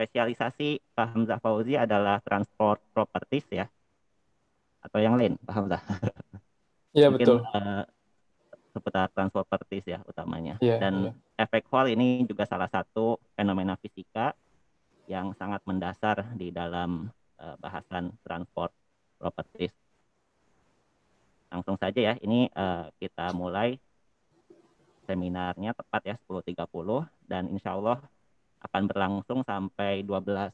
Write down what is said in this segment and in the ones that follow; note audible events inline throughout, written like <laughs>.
spesialisasi Pak Hamzah Fauzi adalah transport properties ya atau yang lain Pak Hamzah <laughs> iya betul uh, seputar transport properties ya utamanya yeah, dan yeah. efek Hall ini juga salah satu fenomena fisika yang sangat mendasar di dalam uh, bahasan transport properties langsung saja ya ini uh, kita mulai seminarnya tepat ya 10.30 dan insya Allah akan berlangsung sampai 12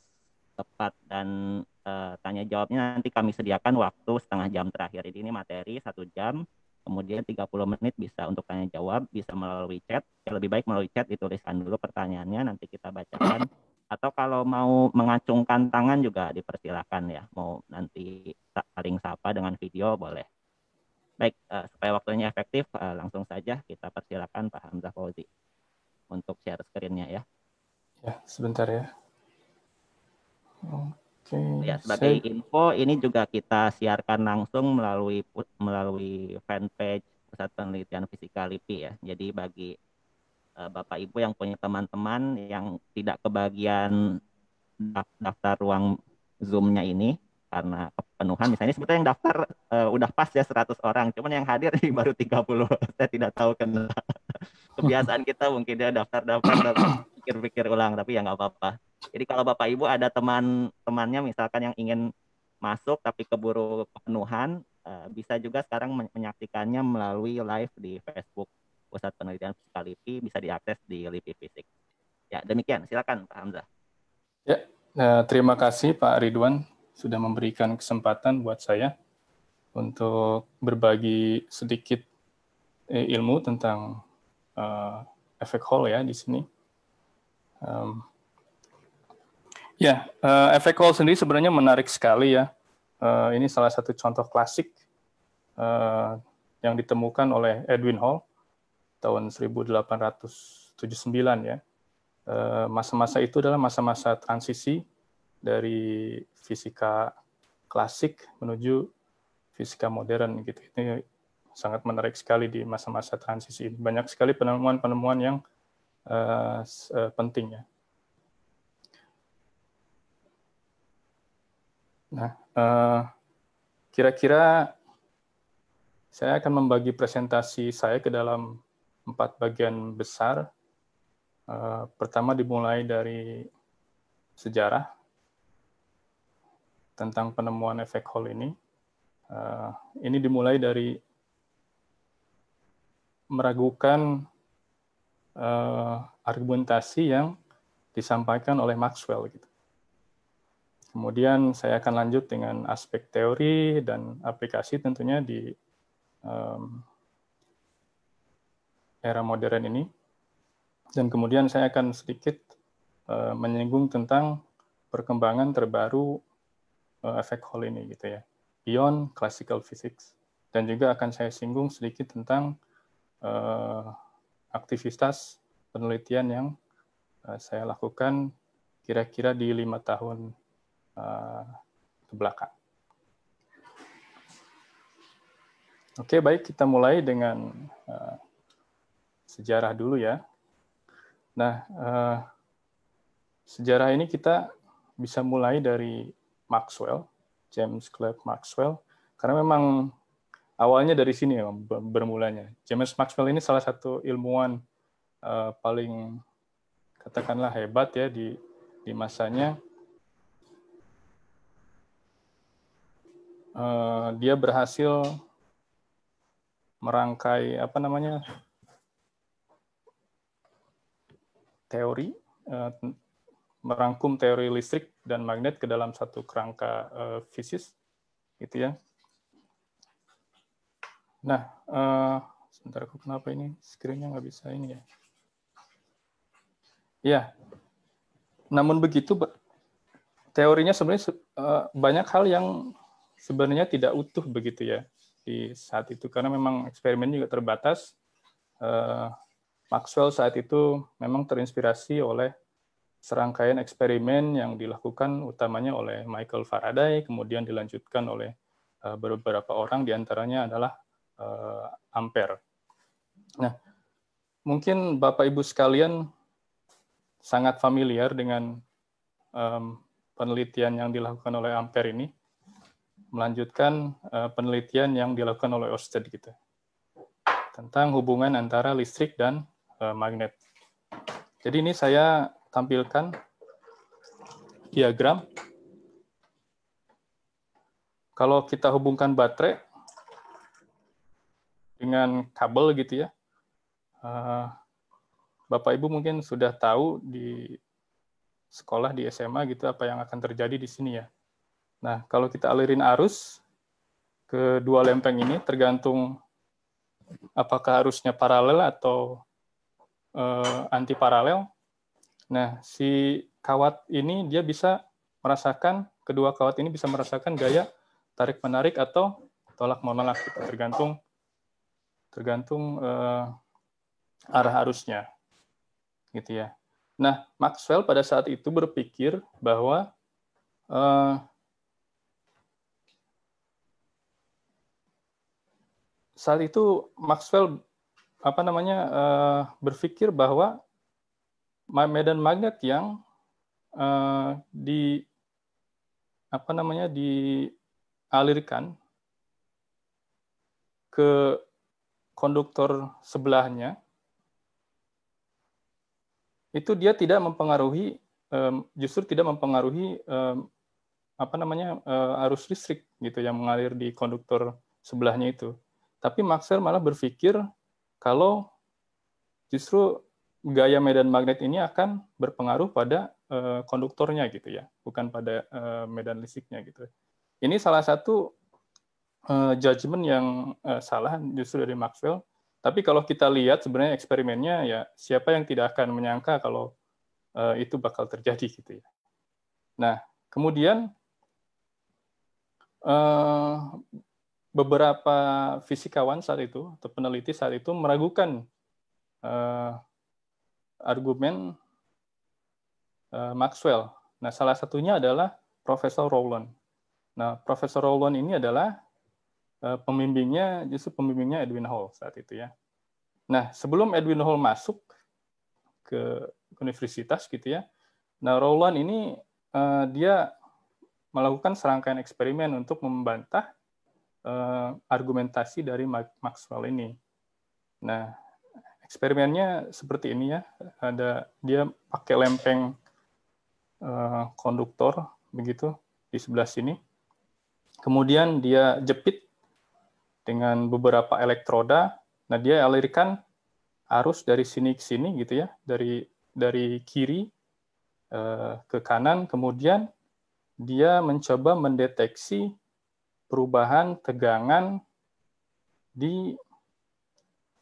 tepat dan uh, tanya jawabnya nanti kami sediakan waktu setengah jam terakhir. ini materi satu jam, kemudian 30 menit bisa untuk tanya jawab, bisa melalui chat. Ya, lebih baik melalui chat dituliskan dulu pertanyaannya, nanti kita bacakan. Atau kalau mau mengacungkan tangan juga dipersilakan ya, mau nanti saling sapa dengan video boleh. Baik, uh, supaya waktunya efektif, uh, langsung saja kita persilakan Pak Hamzah Fauzi untuk share screen ya. Ya, sebentar ya. Oke. Ya, sebagai saya... info ini juga kita siarkan langsung melalui melalui fanpage Pusat Penelitian Fisika LIPI ya. Jadi bagi uh, Bapak Ibu yang punya teman-teman yang tidak kebagian daftar ruang Zoom-nya ini karena kepenuhan misalnya sebetulnya yang daftar uh, udah pas ya 100 orang cuman yang hadir nih <laughs> baru 30 saya tidak tahu kenapa <laughs> kebiasaan kita mungkin dia daftar daftar pikir-pikir ulang tapi ya nggak apa-apa jadi kalau bapak ibu ada teman temannya misalkan yang ingin masuk tapi keburu kepenuhan uh, eh, bisa juga sekarang menyaksikannya melalui live di Facebook Pusat Penelitian LIPI bisa diakses di LIPI Fisik ya demikian silakan Pak Hamzah ya eh, terima kasih Pak Ridwan sudah memberikan kesempatan buat saya untuk berbagi sedikit eh, ilmu tentang uh, efek Hall ya di sini. Um, ya, uh, efek Hall sendiri sebenarnya menarik sekali ya. Uh, ini salah satu contoh klasik uh, yang ditemukan oleh Edwin Hall tahun 1879 ya. Masa-masa itu adalah masa-masa transisi dari fisika klasik menuju fisika modern gitu. Ini sangat menarik sekali di masa-masa transisi ini. Banyak sekali penemuan-penemuan yang uh, uh, penting ya. Nah, eh, kira-kira uh, saya akan membagi presentasi saya ke dalam empat bagian besar. pertama dimulai dari sejarah, tentang penemuan efek Hall ini. Uh, ini dimulai dari meragukan uh, argumentasi yang disampaikan oleh Maxwell. Gitu. Kemudian saya akan lanjut dengan aspek teori dan aplikasi tentunya di um, era modern ini. Dan kemudian saya akan sedikit uh, menyinggung tentang perkembangan terbaru Eh, efek Hall ini gitu ya. Beyond classical physics dan juga akan saya singgung sedikit tentang uh, aktivitas penelitian yang uh, saya lakukan kira-kira di lima tahun uh, ke belakang. Oke, baik kita mulai dengan uh, sejarah dulu ya. Nah, uh, sejarah ini kita bisa mulai dari Maxwell, James Clerk Maxwell, karena memang awalnya dari sini ya bermulanya. James Maxwell ini salah satu ilmuwan uh, paling katakanlah hebat ya di di masanya. Uh, dia berhasil merangkai apa namanya teori uh, merangkum teori listrik dan magnet ke dalam satu kerangka uh, fisis, gitu ya. Nah, eh, sebentar aku kenapa ini screennya nggak bisa ini ya? Ya, namun begitu teorinya sebenarnya eh, banyak hal yang sebenarnya tidak utuh begitu ya di saat itu karena memang eksperimen juga terbatas. Maxwell saat itu memang terinspirasi oleh serangkaian eksperimen yang dilakukan utamanya oleh Michael Faraday, kemudian dilanjutkan oleh eh, beberapa orang, diantaranya adalah eh, Ampere. Nah, mungkin Bapak Ibu sekalian sangat familiar dengan penelitian yang dilakukan oleh Ampere ini, melanjutkan eh, penelitian yang dilakukan oleh Osted gitu tentang hubungan antara listrik dan magnet. Jadi ini saya tampilkan diagram. Kalau kita hubungkan baterai dengan kabel gitu ya, eh, Bapak Ibu mungkin sudah tahu di sekolah di SMA gitu apa yang akan terjadi di sini ya. Nah, kalau kita alirin arus ke dua lempeng ini tergantung apakah arusnya paralel atau eh, anti paralel Nah, si kawat ini dia bisa merasakan kedua kawat ini bisa merasakan gaya tarik menarik atau tolak menolak gitu. tergantung tergantung uh, arah arusnya gitu ya. Nah, Maxwell pada saat itu berpikir bahwa uh, saat itu Maxwell apa namanya eh, berpikir bahwa medan magnet yang uh, di apa namanya dialirkan ke konduktor sebelahnya itu dia tidak mempengaruhi um, justru tidak mempengaruhi um, apa namanya uh, arus listrik gitu yang mengalir di konduktor sebelahnya itu tapi Maxwell malah berpikir kalau justru gaya medan magnet ini akan berpengaruh pada uh, konduktornya gitu ya, bukan pada uh, medan listriknya gitu. Ini salah satu uh, judgement yang uh, salah justru dari Maxwell. Tapi kalau kita lihat sebenarnya eksperimennya ya siapa yang tidak akan menyangka kalau uh, itu bakal terjadi gitu ya. Nah, kemudian uh, beberapa fisikawan saat itu atau peneliti saat itu meragukan uh, argumen eh, Maxwell. Nah, salah satunya adalah Profesor Rowland. Nah, Profesor Rowland ini adalah uh, pembimbingnya justru pembimbingnya Edwin Hall saat itu ya. Nah, sebelum Edwin Hall masuk ke universitas gitu ya. Nah, Rowland ini eh, dia melakukan serangkaian eksperimen untuk membantah argumentasi dari Maxwell ini. Nah, eksperimennya seperti ini ya. Ada dia pakai lempeng eh, konduktor begitu di sebelah sini. Kemudian dia jepit dengan beberapa elektroda. Nah, dia alirkan arus dari sini ke sini gitu ya, dari dari kiri eh, ke kanan. Kemudian dia mencoba mendeteksi perubahan tegangan di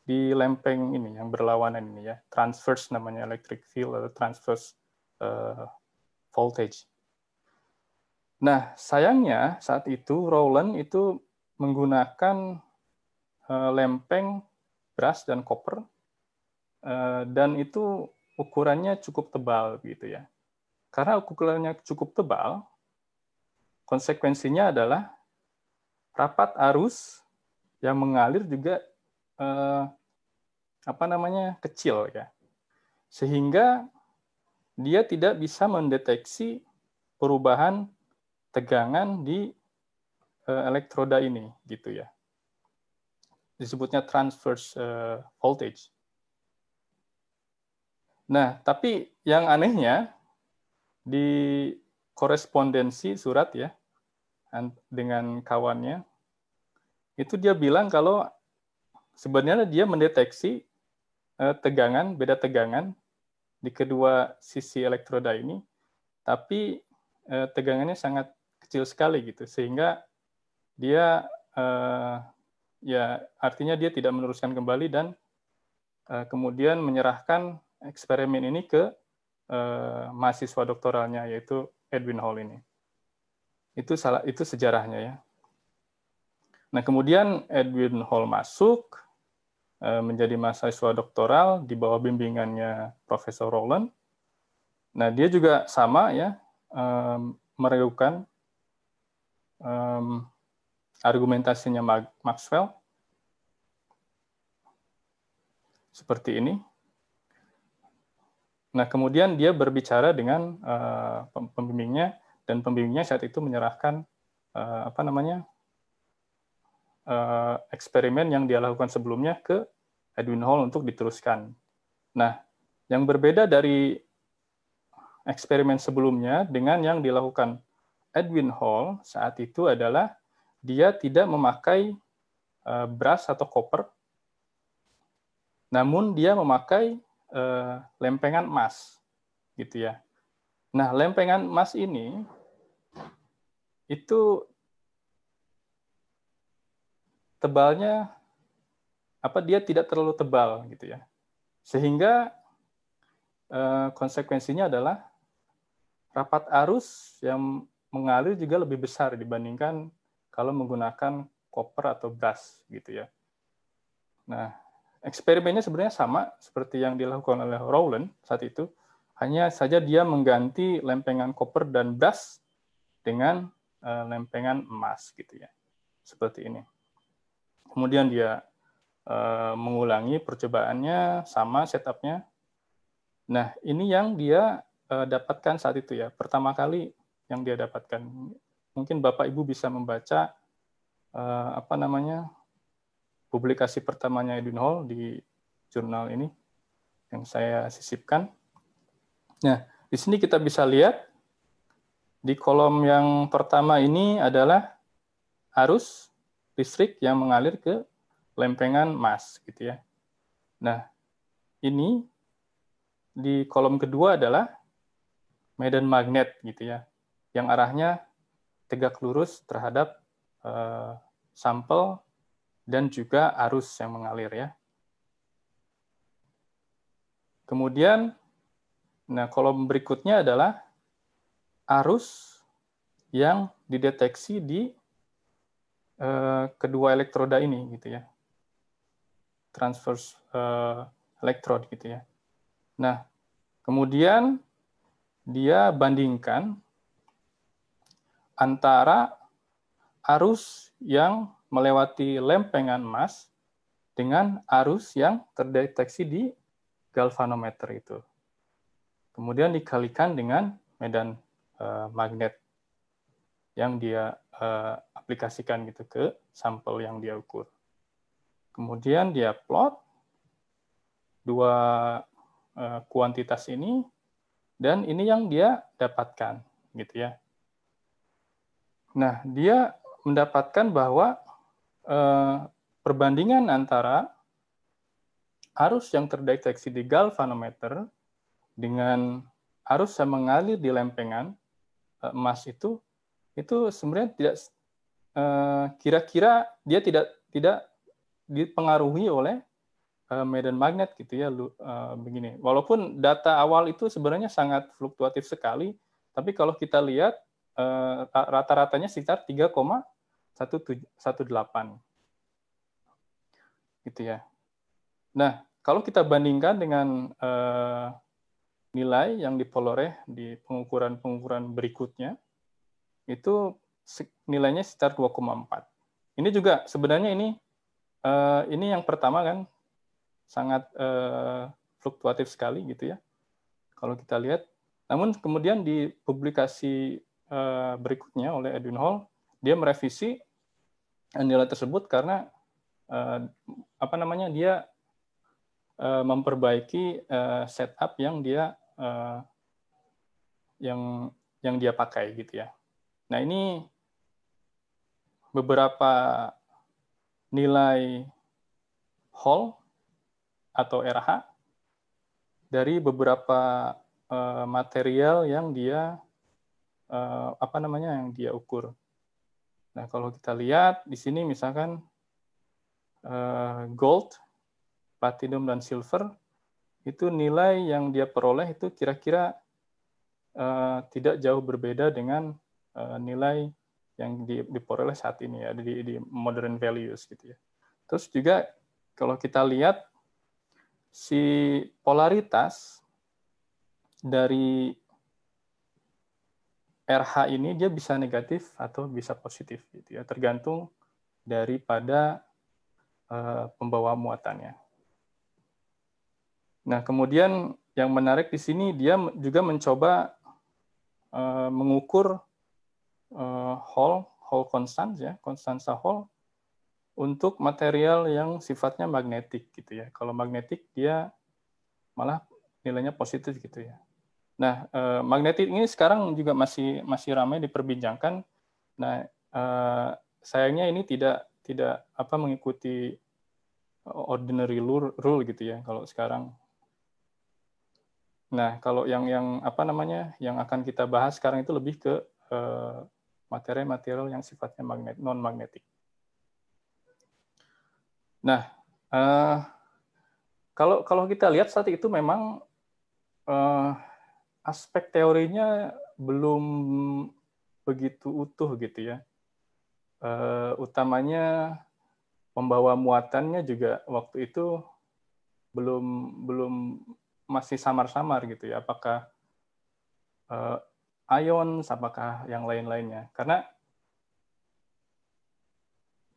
di lempeng ini yang berlawanan ini ya transverse namanya electric field atau transverse uh, voltage. Nah sayangnya saat itu Rowland itu menggunakan uh, lempeng beras dan koper uh, eh, dan itu ukurannya cukup tebal gitu ya. Karena ukurannya cukup tebal, konsekuensinya adalah rapat arus yang mengalir juga eh, apa namanya kecil ya, sehingga dia tidak bisa mendeteksi perubahan tegangan di eh, elektroda ini, gitu ya. Disebutnya transverse eh, voltage. Nah, tapi yang anehnya di korespondensi surat ya dengan kawannya itu dia bilang kalau sebenarnya dia mendeteksi uh, tegangan, beda tegangan di kedua sisi elektroda ini, tapi uh, tegangannya sangat kecil sekali gitu, sehingga dia uh, ya artinya dia tidak meneruskan kembali dan uh, kemudian menyerahkan eksperimen ini ke uh, mahasiswa doktoralnya yaitu Edwin Hall ini. Itu salah itu sejarahnya ya. Nah, kemudian Edwin Hall masuk, Eh, menjadi mahasiswa doktoral di bawah bimbingannya Profesor Roland. Nah, dia juga sama ya meragukan argumentasinya Maxwell seperti ini. Nah, kemudian dia berbicara dengan eh, pembimbingnya dan pembimbingnya saat itu menyerahkan eh, apa namanya Eh, eksperimen yang dia lakukan sebelumnya ke Edwin Hall untuk diteruskan. Nah, yang berbeda dari eksperimen sebelumnya dengan yang dilakukan Edwin Hall saat itu adalah dia tidak memakai uh, eh, beras atau koper, namun dia memakai eh, lempengan emas, gitu ya. Nah, lempengan emas ini itu tebalnya apa dia tidak terlalu tebal gitu ya sehingga eh, konsekuensinya adalah rapat arus yang mengalir juga lebih besar dibandingkan kalau menggunakan koper atau brush gitu ya nah eksperimennya sebenarnya sama seperti yang dilakukan oleh Rowland saat itu hanya saja dia mengganti lempengan koper dan brush dengan eh, lempengan emas gitu ya seperti ini kemudian dia eh, mengulangi percobaannya sama setupnya. Nah, ini yang dia eh, dapatkan saat itu ya, pertama kali yang dia dapatkan. Mungkin Bapak Ibu bisa membaca eh, apa namanya publikasi pertamanya Edwin Hall di jurnal ini yang saya sisipkan. Nah, di sini kita bisa lihat di kolom yang pertama ini adalah arus listrik yang mengalir ke lempengan emas, gitu ya. Nah, ini di kolom kedua adalah medan magnet gitu ya, yang arahnya tegak lurus terhadap eh, sampel dan juga arus yang mengalir ya. Kemudian, nah kolom berikutnya adalah arus yang dideteksi di Eh, kedua elektroda ini gitu ya transverse uh, eh, elektrod gitu ya nah kemudian dia bandingkan antara arus yang melewati lempengan emas dengan arus yang terdeteksi di galvanometer itu. Kemudian dikalikan dengan medan uh, magnet yang dia uh, aplikasikan gitu ke sampel yang dia ukur. Kemudian dia plot dua uh, kuantitas ini dan ini yang dia dapatkan gitu ya. Nah, dia mendapatkan bahwa eh, perbandingan antara arus yang terdeteksi di galvanometer dengan arus yang mengalir di lempengan eh, emas itu itu sebenarnya tidak eh, kira-kira dia tidak tidak dipengaruhi oleh eh, medan magnet gitu ya eh, begini. Walaupun data awal itu sebenarnya sangat fluktuatif sekali, tapi kalau kita lihat rata-ratanya sekitar 3,18 gitu ya. Nah, kalau kita bandingkan dengan nilai yang dipoloreh di pengukuran-pengukuran berikutnya, itu nilainya sekitar 2,4. Ini juga sebenarnya ini eh, ini yang pertama kan sangat eh, fluktuatif sekali gitu ya. Kalau kita lihat, namun kemudian di publikasi eh, berikutnya oleh Edwin Hall, dia merevisi nilai tersebut karena apa namanya dia memperbaiki setup yang dia yang yang dia pakai gitu ya Nah, ini beberapa nilai Hall atau RH dari beberapa eh, material yang dia eh, apa namanya yang dia ukur. Nah, kalau kita lihat di sini misalkan eh, gold, platinum dan silver itu nilai yang dia peroleh itu kira-kira tidak jauh berbeda dengan Eh, nilai yang diperoleh saat ini ya di, di modern values gitu ya. Terus juga kalau kita lihat si polaritas dari RH ini dia bisa negatif atau bisa positif gitu ya tergantung daripada uh, pembawa muatannya. Nah kemudian yang menarik di sini dia juga mencoba uh, mengukur uh, Hall, Hall constant ya, Konstanza Hall untuk material yang sifatnya magnetik gitu ya. Kalau magnetik dia malah nilainya positif gitu ya. Nah, uh, magnetik ini sekarang juga masih masih ramai diperbincangkan. Nah, uh, sayangnya ini tidak tidak apa mengikuti ordinary rule, rule gitu ya kalau sekarang. Nah, kalau yang yang apa namanya yang akan kita bahas sekarang itu lebih ke eh, material-material yang sifatnya magnet, non-magnetik. Nah, uh, kalau kalau kita lihat saat itu memang uh, aspek teorinya belum begitu utuh gitu ya. Uh, utamanya pembawa muatannya juga waktu itu belum belum masih samar-samar gitu ya. Apakah ion, apakah yang lain-lainnya. Karena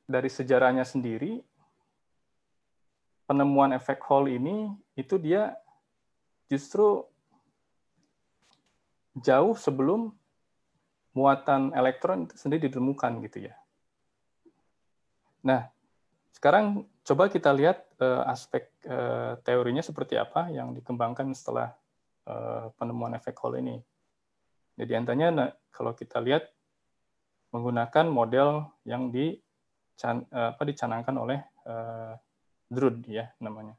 dari sejarahnya sendiri, penemuan efek Hall ini, itu dia justru jauh sebelum muatan elektron itu sendiri ditemukan gitu ya. Nah, sekarang coba kita lihat uh, aspek uh, teorinya seperti apa yang dikembangkan setelah uh, penemuan efek Hall ini. Jadi ya, antaranya nah, kalau kita lihat menggunakan model yang di eh, apa, dicanangkan oleh uh, eh, Drud ya namanya.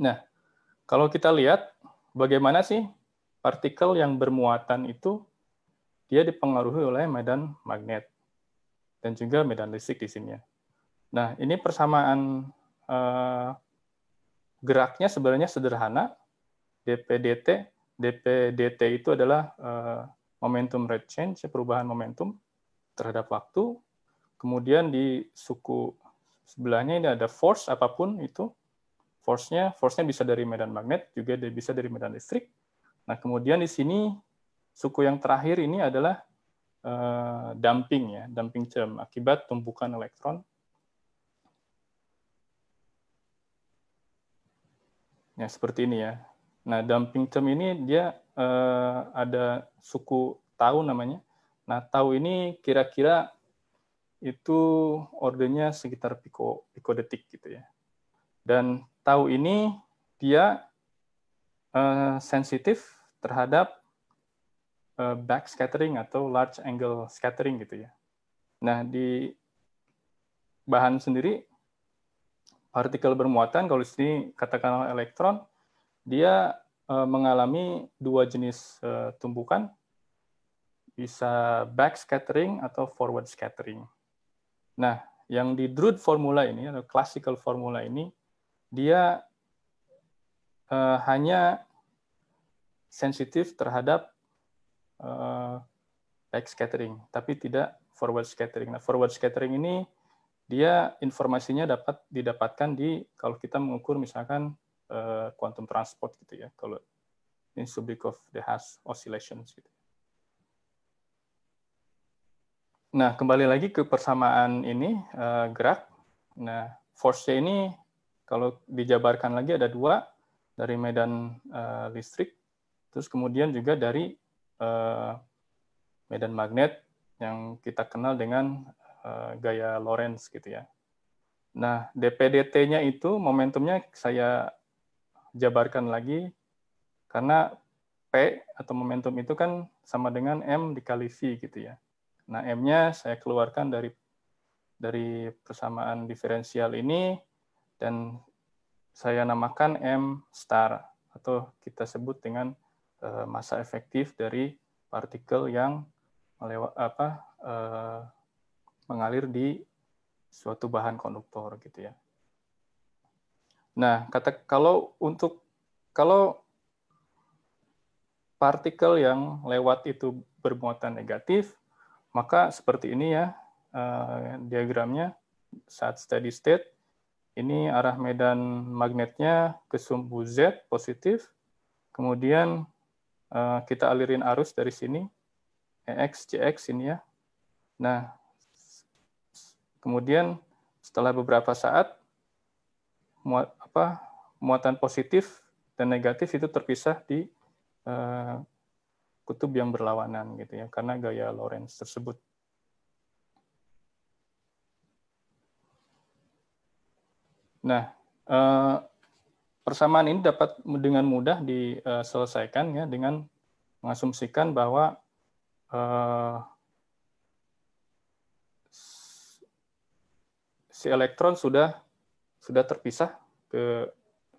Nah, kalau kita lihat bagaimana sih partikel yang bermuatan itu dia dipengaruhi oleh medan magnet dan juga medan listrik di sini ya. Nah, ini persamaan uh, geraknya sebenarnya sederhana. dPdt DPDT itu adalah eh, momentum rate change, ya, perubahan momentum terhadap waktu. Kemudian di suku sebelahnya ini ada force apapun itu. Force-nya force-nya bisa dari medan magnet, juga bisa dari medan listrik. Nah, kemudian di sini suku yang terakhir ini adalah uh, dumping ya, dumping term akibat tumpukan elektron Ya, seperti ini ya. Nah, dumping term ini dia eh, ada suku tau namanya. Nah, tau ini kira-kira itu ordernya sekitar piko detik gitu ya. Dan tau ini dia eh, sensitif terhadap eh, back scattering atau large angle scattering gitu ya. Nah, di bahan sendiri partikel bermuatan kalau di sini katakanlah elektron dia uh, mengalami dua jenis uh, eh, tumbukan, bisa back scattering atau forward scattering. Nah, yang di Drude formula ini atau classical formula ini, dia uh, hanya sensitif terhadap uh, back scattering, tapi tidak forward scattering. Nah, forward scattering ini dia informasinya dapat didapatkan di kalau kita mengukur misalkan Eh, quantum transport gitu ya kalau ini of the has oscillations gitu. Nah, kembali lagi ke persamaan ini uh, gerak. Nah, force ini kalau dijabarkan lagi ada dua dari medan uh, listrik, terus kemudian juga dari uh, medan magnet yang kita kenal dengan uh, gaya Lorentz gitu ya. Nah, DPDT-nya itu momentumnya saya jabarkan lagi karena P atau momentum itu kan sama dengan M dikali V gitu ya. Nah, M-nya saya keluarkan dari dari persamaan diferensial ini dan saya namakan M star atau kita sebut dengan eh, masa efektif dari partikel yang melewat apa eh, mengalir di suatu bahan konduktor gitu ya. Nah, kata kalau untuk kalau partikel yang lewat itu bermuatan negatif, maka seperti ini ya eh, diagramnya saat steady state. Ini arah medan magnetnya ke sumbu Z positif, kemudian eh, kita alirin arus dari sini, EX, CX ini ya. Nah, kemudian setelah beberapa saat apa muatan positif dan negatif itu terpisah di uh, kutub yang berlawanan gitu ya karena gaya Lorentz tersebut. Nah, uh, persamaan ini dapat dengan mudah diselesaikan eh, ya dengan mengasumsikan bahwa uh, si elektron sudah sudah terpisah ke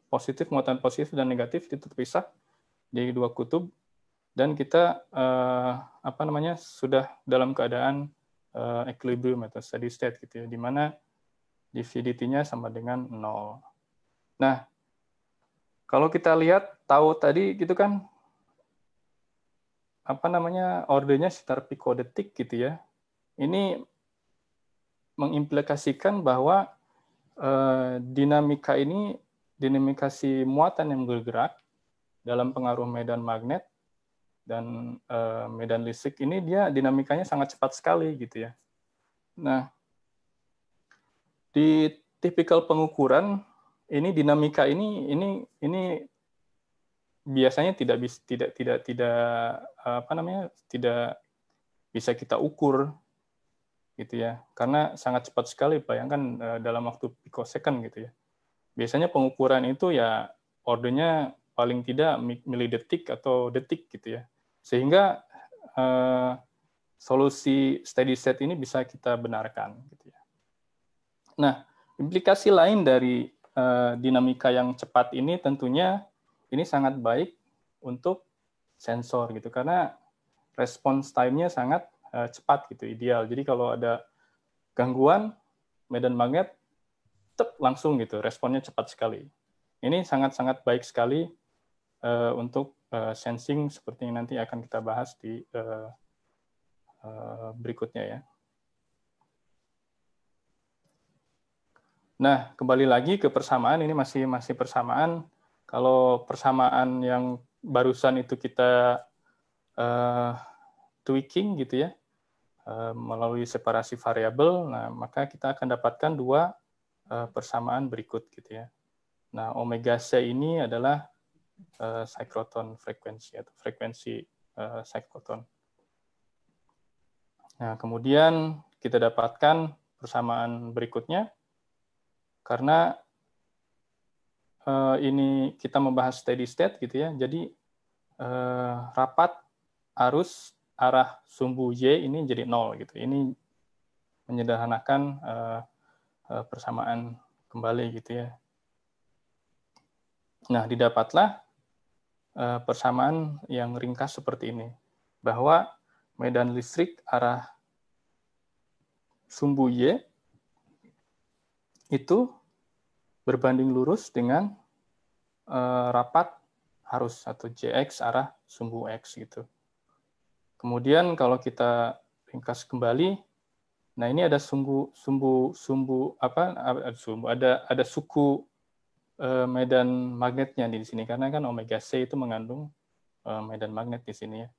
positif muatan positif dan negatif itu terpisah di dua kutub dan kita uh, apa namanya sudah dalam keadaan uh, equilibrium atau steady state gitu ya di mana dividity sama dengan nol. Nah, kalau kita lihat tahu tadi gitu kan apa namanya ordernya sekitar pikodetik gitu ya. Ini mengimplikasikan bahwa Eh, dinamika ini dinamika si muatan yang bergerak dalam pengaruh medan magnet dan uh, medan listrik ini dia dinamikanya sangat cepat sekali gitu ya. Nah, di tipikal pengukuran ini dinamika ini ini ini biasanya tidak bisa tidak tidak tidak apa namanya tidak bisa kita ukur gitu ya karena sangat cepat sekali bayangkan eh, dalam waktu picosecond gitu ya biasanya pengukuran itu ya ordernya paling tidak milidetik atau detik gitu ya sehingga eh, solusi steady state ini bisa kita benarkan gitu ya nah implikasi lain dari eh, dinamika yang cepat ini tentunya ini sangat baik untuk sensor gitu karena response time-nya sangat Eh, cepat gitu, ideal. Jadi kalau ada gangguan medan magnet, tep, langsung gitu, responnya cepat sekali. Ini sangat-sangat baik sekali uh, untuk uh, sensing seperti yang nanti akan kita bahas di uh, uh, berikutnya ya. Nah, kembali lagi ke persamaan ini masih masih persamaan. Kalau persamaan yang barusan itu kita uh, tweaking gitu ya eh, melalui separasi variabel, nah maka kita akan dapatkan dua eh, persamaan berikut gitu ya. Nah omega c ini adalah eh, cyclotron frekuensi atau frekuensi cyclotron. Nah kemudian kita dapatkan persamaan berikutnya karena ini kita membahas steady state gitu ya, jadi rapat arus arah sumbu Y ini jadi nol gitu. Ini menyederhanakan eh, eh, persamaan kembali gitu ya. Nah, didapatlah eh, persamaan yang ringkas seperti ini bahwa medan listrik arah sumbu Y itu berbanding lurus dengan rapat arus atau JX arah sumbu X gitu. Kemudian kalau kita ringkas kembali, nah ini ada sumbu sumbu sumbu apa Ada sumbu ada ada suku eh, medan magnetnya di sini karena kan omega C itu mengandung eh, medan magnet di sini ya.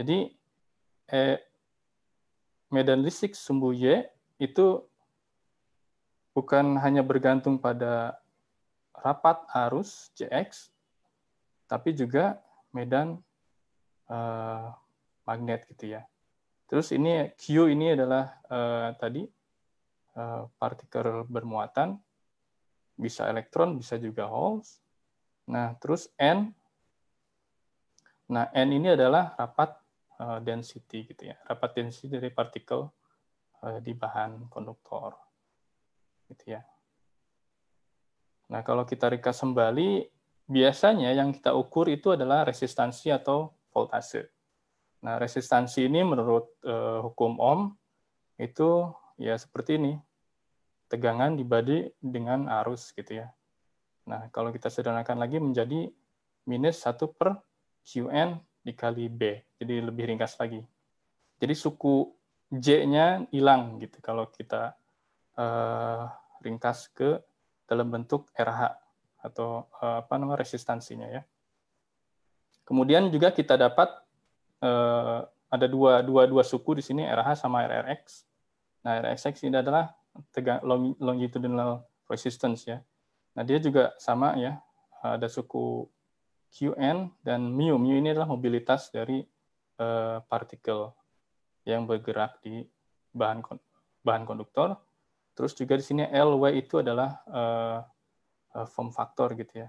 Jadi eh, medan listrik sumbu Y itu bukan hanya bergantung pada rapat arus CX, tapi juga medan eh, magnet gitu ya. Terus ini Q ini adalah uh, tadi uh, partikel bermuatan bisa elektron, bisa juga holes. Nah, terus N Nah, N ini adalah rapat uh, density gitu ya. Rapat density dari partikel uh, di bahan konduktor. Gitu ya. Nah, kalau kita reka kembali, biasanya yang kita ukur itu adalah resistansi atau voltase. Nah, resistansi ini menurut eh, hukum Ohm itu ya seperti ini. Tegangan dibagi dengan arus gitu ya. Nah, kalau kita sederhanakan lagi menjadi minus 1 per Qn dikali B. Jadi lebih ringkas lagi. Jadi suku J-nya hilang gitu kalau kita eh, ringkas ke dalam bentuk RH atau eh, apa namanya resistansinya ya. Kemudian juga kita dapat Eh, ada dua, dua, dua suku di sini, RH sama RRX. Nah, RXX ini adalah tegang, long, longitudinal resistance ya. Nah, dia juga sama ya, ada suku QN dan mu. Mu ini adalah mobilitas dari uh, partikel yang bergerak di bahan bahan konduktor. Terus juga di sini LW itu adalah uh, form factor gitu ya.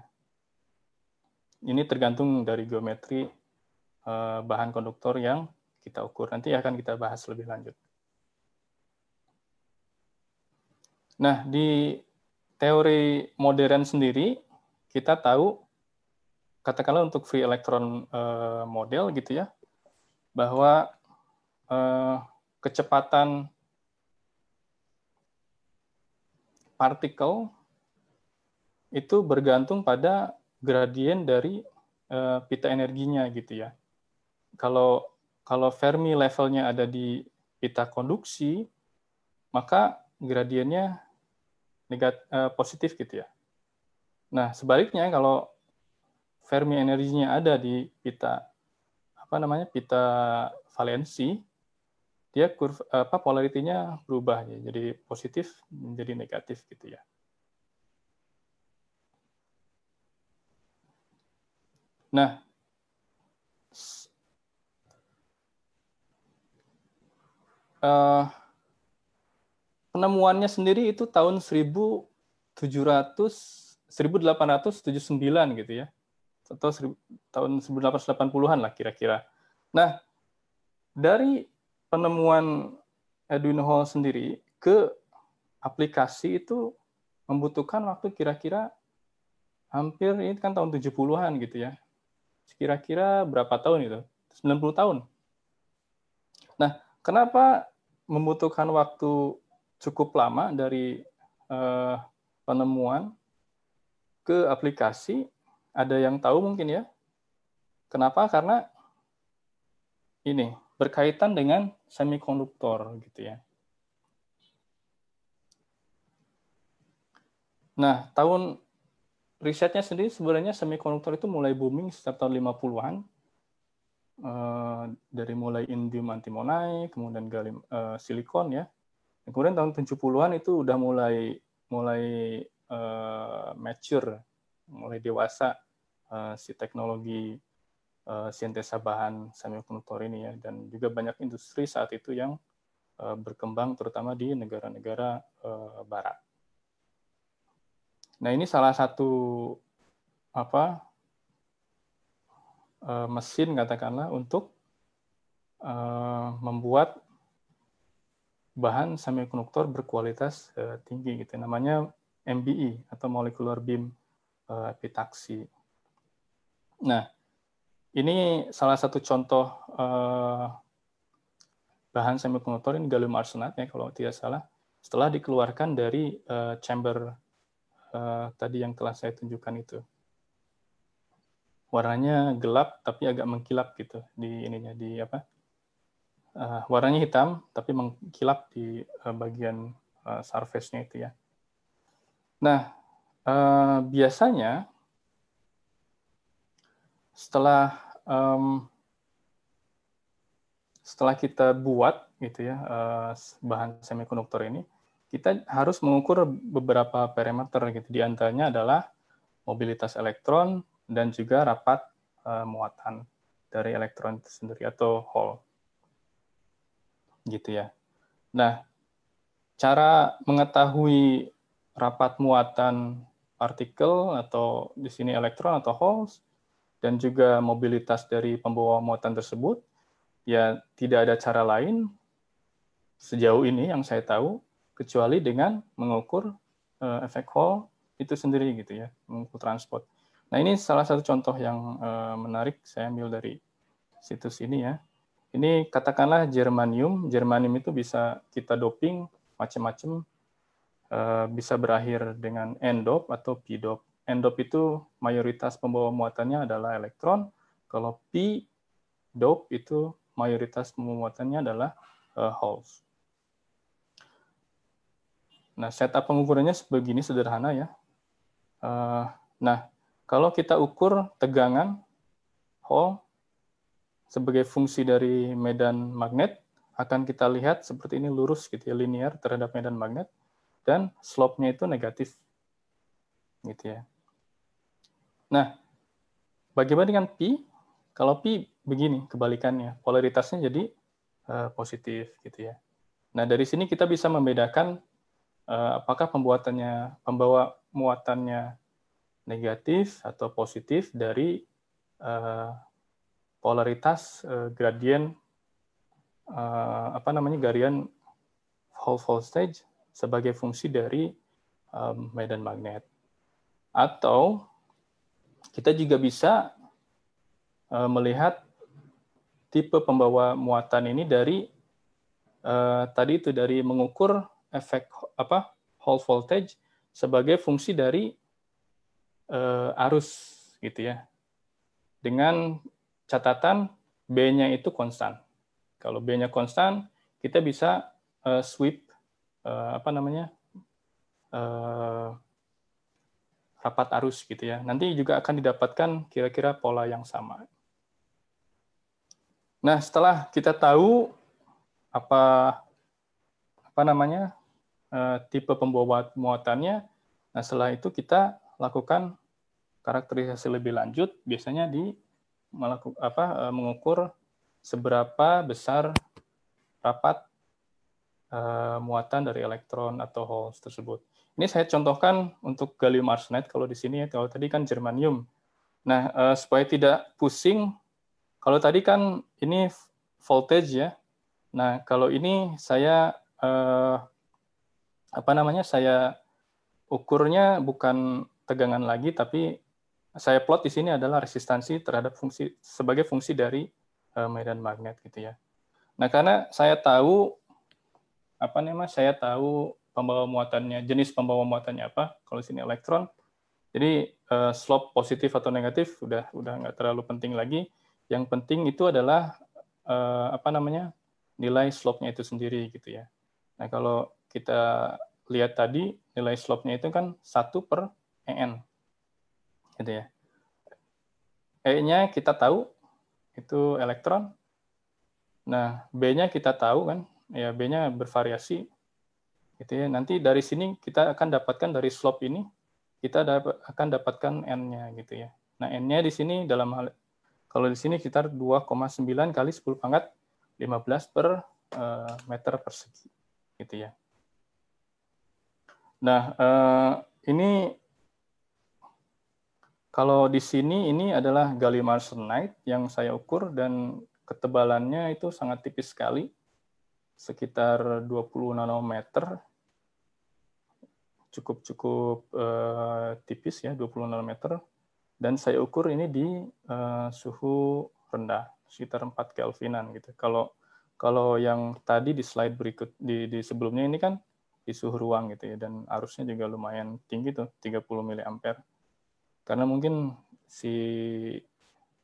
Ini tergantung dari geometri Eh, bahan konduktor yang kita ukur. Nanti akan kita bahas lebih lanjut. Nah, di teori modern sendiri, kita tahu, katakanlah untuk free electron eh, model gitu ya, bahwa eh, kecepatan partikel itu bergantung pada gradien dari pita energinya gitu ya kalau kalau Fermi levelnya ada di pita konduksi, maka gradiennya negatif, eh, positif gitu ya. Nah, sebaliknya kalau Fermi energinya ada di pita apa namanya? pita valensi, dia kurva apa polaritinya berubah ya. Jadi positif menjadi negatif gitu ya. Nah, Eh, penemuannya sendiri itu tahun 1700 1879 gitu ya atau tahun 1880-an lah kira-kira. Nah, dari penemuan Edwin Hall sendiri ke aplikasi itu membutuhkan waktu kira-kira hampir ini kan tahun 70-an gitu ya. Kira-kira berapa tahun itu? 90 tahun. Nah, Kenapa membutuhkan waktu cukup lama dari uh, penemuan ke aplikasi? Ada yang tahu mungkin ya? Kenapa? Karena ini berkaitan dengan semikonduktor gitu ya. Nah, tahun risetnya sendiri sebenarnya semikonduktor itu mulai booming sekitar tahun 50-an Eh, dari mulai indium antimonai, kemudian galium uh, eh, silikon ya. kemudian tahun 70-an itu udah mulai mulai uh, mature, mulai dewasa uh, si teknologi uh, sintesa bahan semikonduktor ini ya dan juga banyak industri saat itu yang uh, berkembang terutama di negara-negara uh, barat. Nah, ini salah satu apa Eh, mesin katakanlah untuk eh, membuat bahan semikonduktor berkualitas eh, tinggi gitu namanya MBE atau molecular beam uh, epitaxy. Nah, ini salah satu contoh uh, bahan semikonduktor ini gallium arsenat ya kalau tidak salah setelah dikeluarkan dari chamber tadi yang telah saya tunjukkan itu warnanya gelap tapi agak mengkilap gitu di ininya di apa uh, warnanya hitam tapi mengkilap di uh, bagian uh, surface-nya itu ya. Nah uh, biasanya setelah um, setelah kita buat gitu ya uh, bahan semikonduktor ini kita harus mengukur beberapa parameter gitu di antaranya adalah mobilitas elektron, dan juga rapat uh, muatan dari elektron itu sendiri atau hole, Gitu ya. Nah, cara mengetahui rapat muatan partikel atau di sini elektron atau holes dan juga mobilitas dari pembawa muatan tersebut ya tidak ada cara lain sejauh ini yang saya tahu kecuali dengan mengukur eh, efek hole itu sendiri gitu ya, mengukur transport. Nah ini salah satu contoh yang uh, menarik saya ambil dari situs ini ya. Ini katakanlah germanium, germanium itu bisa kita doping macam-macam, uh, bisa berakhir dengan endop atau pidop. Endop itu mayoritas pembawa muatannya adalah elektron, kalau p dop itu mayoritas pembawa muatannya adalah uh, eh, holes. Nah setup pengukurannya sebegini sederhana ya. Uh, nah kalau kita ukur tegangan hole sebagai fungsi dari medan magnet, akan kita lihat seperti ini lurus gitu ya, linear terhadap medan magnet, dan slope-nya itu negatif. Gitu ya. Nah, bagaimana dengan pi? Kalau pi begini, kebalikannya. Polaritasnya jadi uh, positif gitu ya. Nah, dari sini kita bisa membedakan uh, apakah pembuatannya, pembawa muatannya negatif atau positif dari eh, polaritas uh, gradien eh, apa namanya gradien Hall voltage sebagai fungsi dari medan magnet. Atau kita juga bisa melihat tipe pembawa muatan ini dari tadi itu dari mengukur efek apa Hall voltage sebagai fungsi dari uh, arus gitu ya. Dengan catatan B-nya itu konstan. Kalau B-nya konstan, kita bisa uh, sweep uh, apa namanya uh, rapat arus gitu ya. Nanti juga akan didapatkan kira-kira pola yang sama. Nah, setelah kita tahu apa apa namanya tipe pembawa muatannya, nah setelah itu kita lakukan karakterisasi lebih lanjut biasanya di melakukan apa e, mengukur seberapa besar rapat uh, muatan dari elektron atau holes tersebut. Ini saya contohkan untuk gallium arsenide kalau di sini ya. kalau tadi kan germanium. Nah, uh, supaya tidak pusing kalau tadi kan ini voltage ya. Nah, kalau ini saya uh, apa namanya? Saya ukurnya bukan tegangan lagi, tapi saya plot di sini adalah resistansi terhadap fungsi sebagai fungsi dari eh, medan magnet gitu ya. Nah karena saya tahu apa namanya, saya tahu pembawa muatannya, jenis pembawa muatannya apa. Kalau sini elektron, jadi eh, slope positif atau negatif udah udah nggak terlalu penting lagi. Yang penting itu adalah eh, apa namanya nilai slope-nya itu sendiri gitu ya. Nah kalau kita lihat tadi nilai slope-nya itu kan satu per en gitu ya e-nya kita tahu itu elektron nah b-nya kita tahu kan ya b-nya bervariasi gitu ya nanti dari sini kita akan dapatkan dari slope ini kita dapat, akan dapatkan n-nya gitu ya nah n-nya di sini dalam hal kalau di sini sekitar 2,9 kali 10 pangkat 15 per uh, meter persegi gitu ya. Nah, uh, ini kalau di sini ini adalah gallium arsenide yang saya ukur dan ketebalannya itu sangat tipis sekali, sekitar 20 nanometer. Cukup-cukup uh, tipis ya, 20 nanometer. Dan saya ukur ini di uh, suhu rendah, sekitar 4 Kelvinan gitu. Kalau kalau yang tadi di slide berikut di, di sebelumnya ini kan di suhu ruang gitu ya dan arusnya juga lumayan tinggi tuh 30 miliampere. Karena mungkin si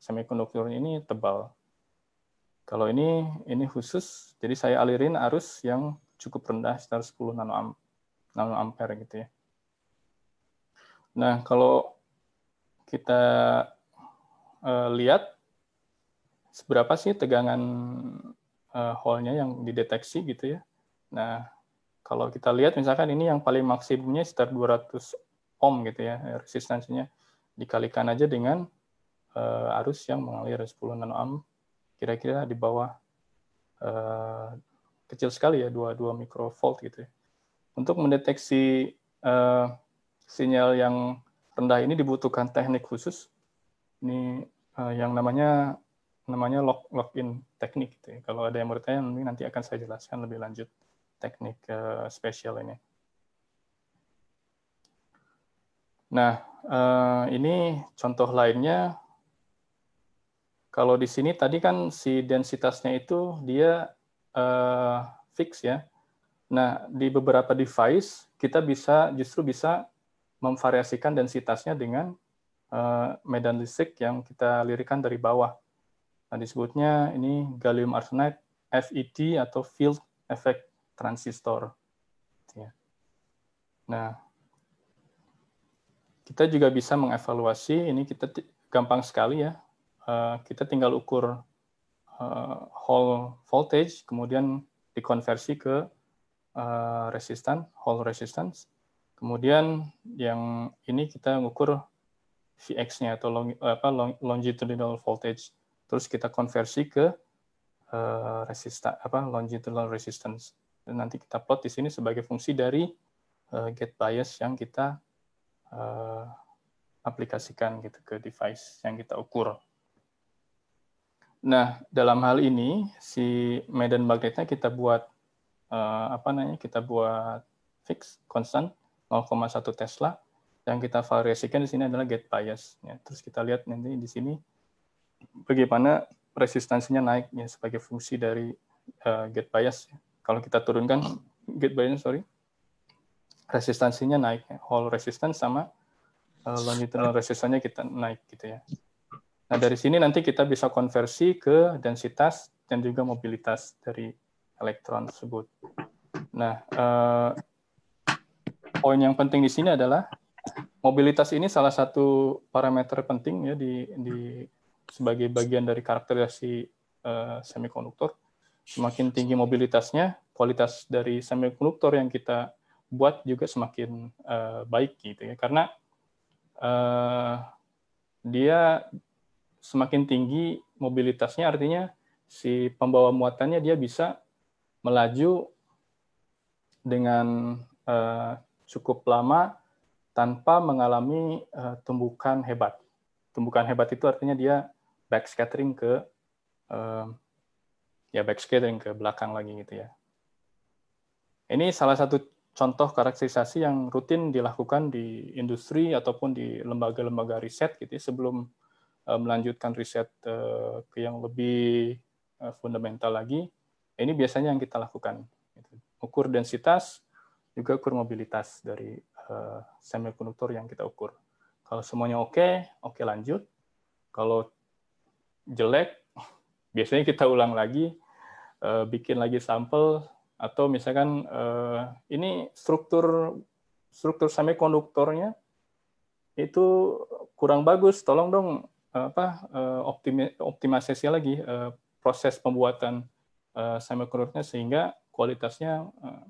semikonduktor ini tebal. Kalau ini ini khusus, jadi saya alirin arus yang cukup rendah sekitar 10 nano nanoampere gitu ya. Nah, kalau kita uh, lihat seberapa sih tegangan uh, hole-nya yang dideteksi gitu ya. Nah, kalau kita lihat misalkan ini yang paling maksimumnya sekitar 200 ohm gitu ya resistansinya dikalikan aja dengan uh, arus yang mengalir 10 nanoam kira-kira di bawah uh, kecil sekali ya 22 mikrovolt gitu ya. Untuk mendeteksi uh, sinyal yang rendah ini dibutuhkan teknik khusus. Ini uh, yang namanya namanya lock lock-in teknik gitu ya. Kalau ada yang bertanya nanti akan saya jelaskan lebih lanjut teknik uh, spesial ini. Nah, Eh, ini contoh lainnya. Kalau di sini tadi kan si densitasnya itu dia uh, fix ya. Nah, di beberapa device kita bisa justru bisa memvariasikan densitasnya dengan uh, medan listrik yang kita lirikan dari bawah. Nah, disebutnya ini gallium arsenide FET atau field effect transistor. Gitu ya. Nah, kita juga bisa mengevaluasi ini kita gampang sekali ya uh, kita tinggal ukur uh, eh, whole voltage kemudian dikonversi ke uh, resistan whole resistance kemudian yang ini kita ukur VX-nya atau long, apa, long, longitudinal voltage terus kita konversi ke uh, resistan apa longitudinal resistance dan nanti kita plot di sini sebagai fungsi dari uh, gate bias yang kita uh, aplikasikan gitu ke device yang kita ukur. Nah, dalam hal ini si medan magnetnya kita buat uh, apa namanya? Kita buat fix constant 0,1 Tesla. Yang kita variasikan di sini adalah gate bias. Ya. Terus kita lihat nanti di sini bagaimana resistansinya naiknya sebagai fungsi dari uh, gate bias. Kalau kita turunkan gate bias, sorry, resistansinya naik, ya. whole resistance sama uh, longitudinal resistansinya kita naik gitu ya. Nah dari sini nanti kita bisa konversi ke densitas dan juga mobilitas dari elektron tersebut. Nah uh, poin yang penting di sini adalah mobilitas ini salah satu parameter penting ya di, di sebagai bagian dari karakterisasi uh, semikonduktor. Semakin tinggi mobilitasnya, kualitas dari semikonduktor yang kita buat juga semakin uh, baik gitu ya karena uh, dia semakin tinggi mobilitasnya artinya si pembawa muatannya dia bisa melaju dengan uh, cukup lama tanpa mengalami uh, tumbukan hebat. Tumbukan hebat itu artinya dia backscattering ke uh, ya backscattering ke belakang lagi gitu ya. Ini salah satu contoh karakterisasi yang rutin dilakukan di industri ataupun di lembaga-lembaga riset gitu ya, sebelum eh, melanjutkan riset eh, ke yang lebih eh, fundamental lagi. Ini biasanya yang kita lakukan. Gitu. Ukur densitas, juga ukur mobilitas dari semikonduktor yang kita ukur. Kalau semuanya oke, okay, oke okay lanjut. Kalau jelek, <laughs> biasanya kita ulang lagi, bikin lagi sampel atau misalkan uh, ini struktur struktur semikonduktornya itu kurang bagus tolong dong eh, apa eh, optimi, optimasi lagi uh, proses pembuatan uh, semikonduktornya sehingga kualitasnya uh,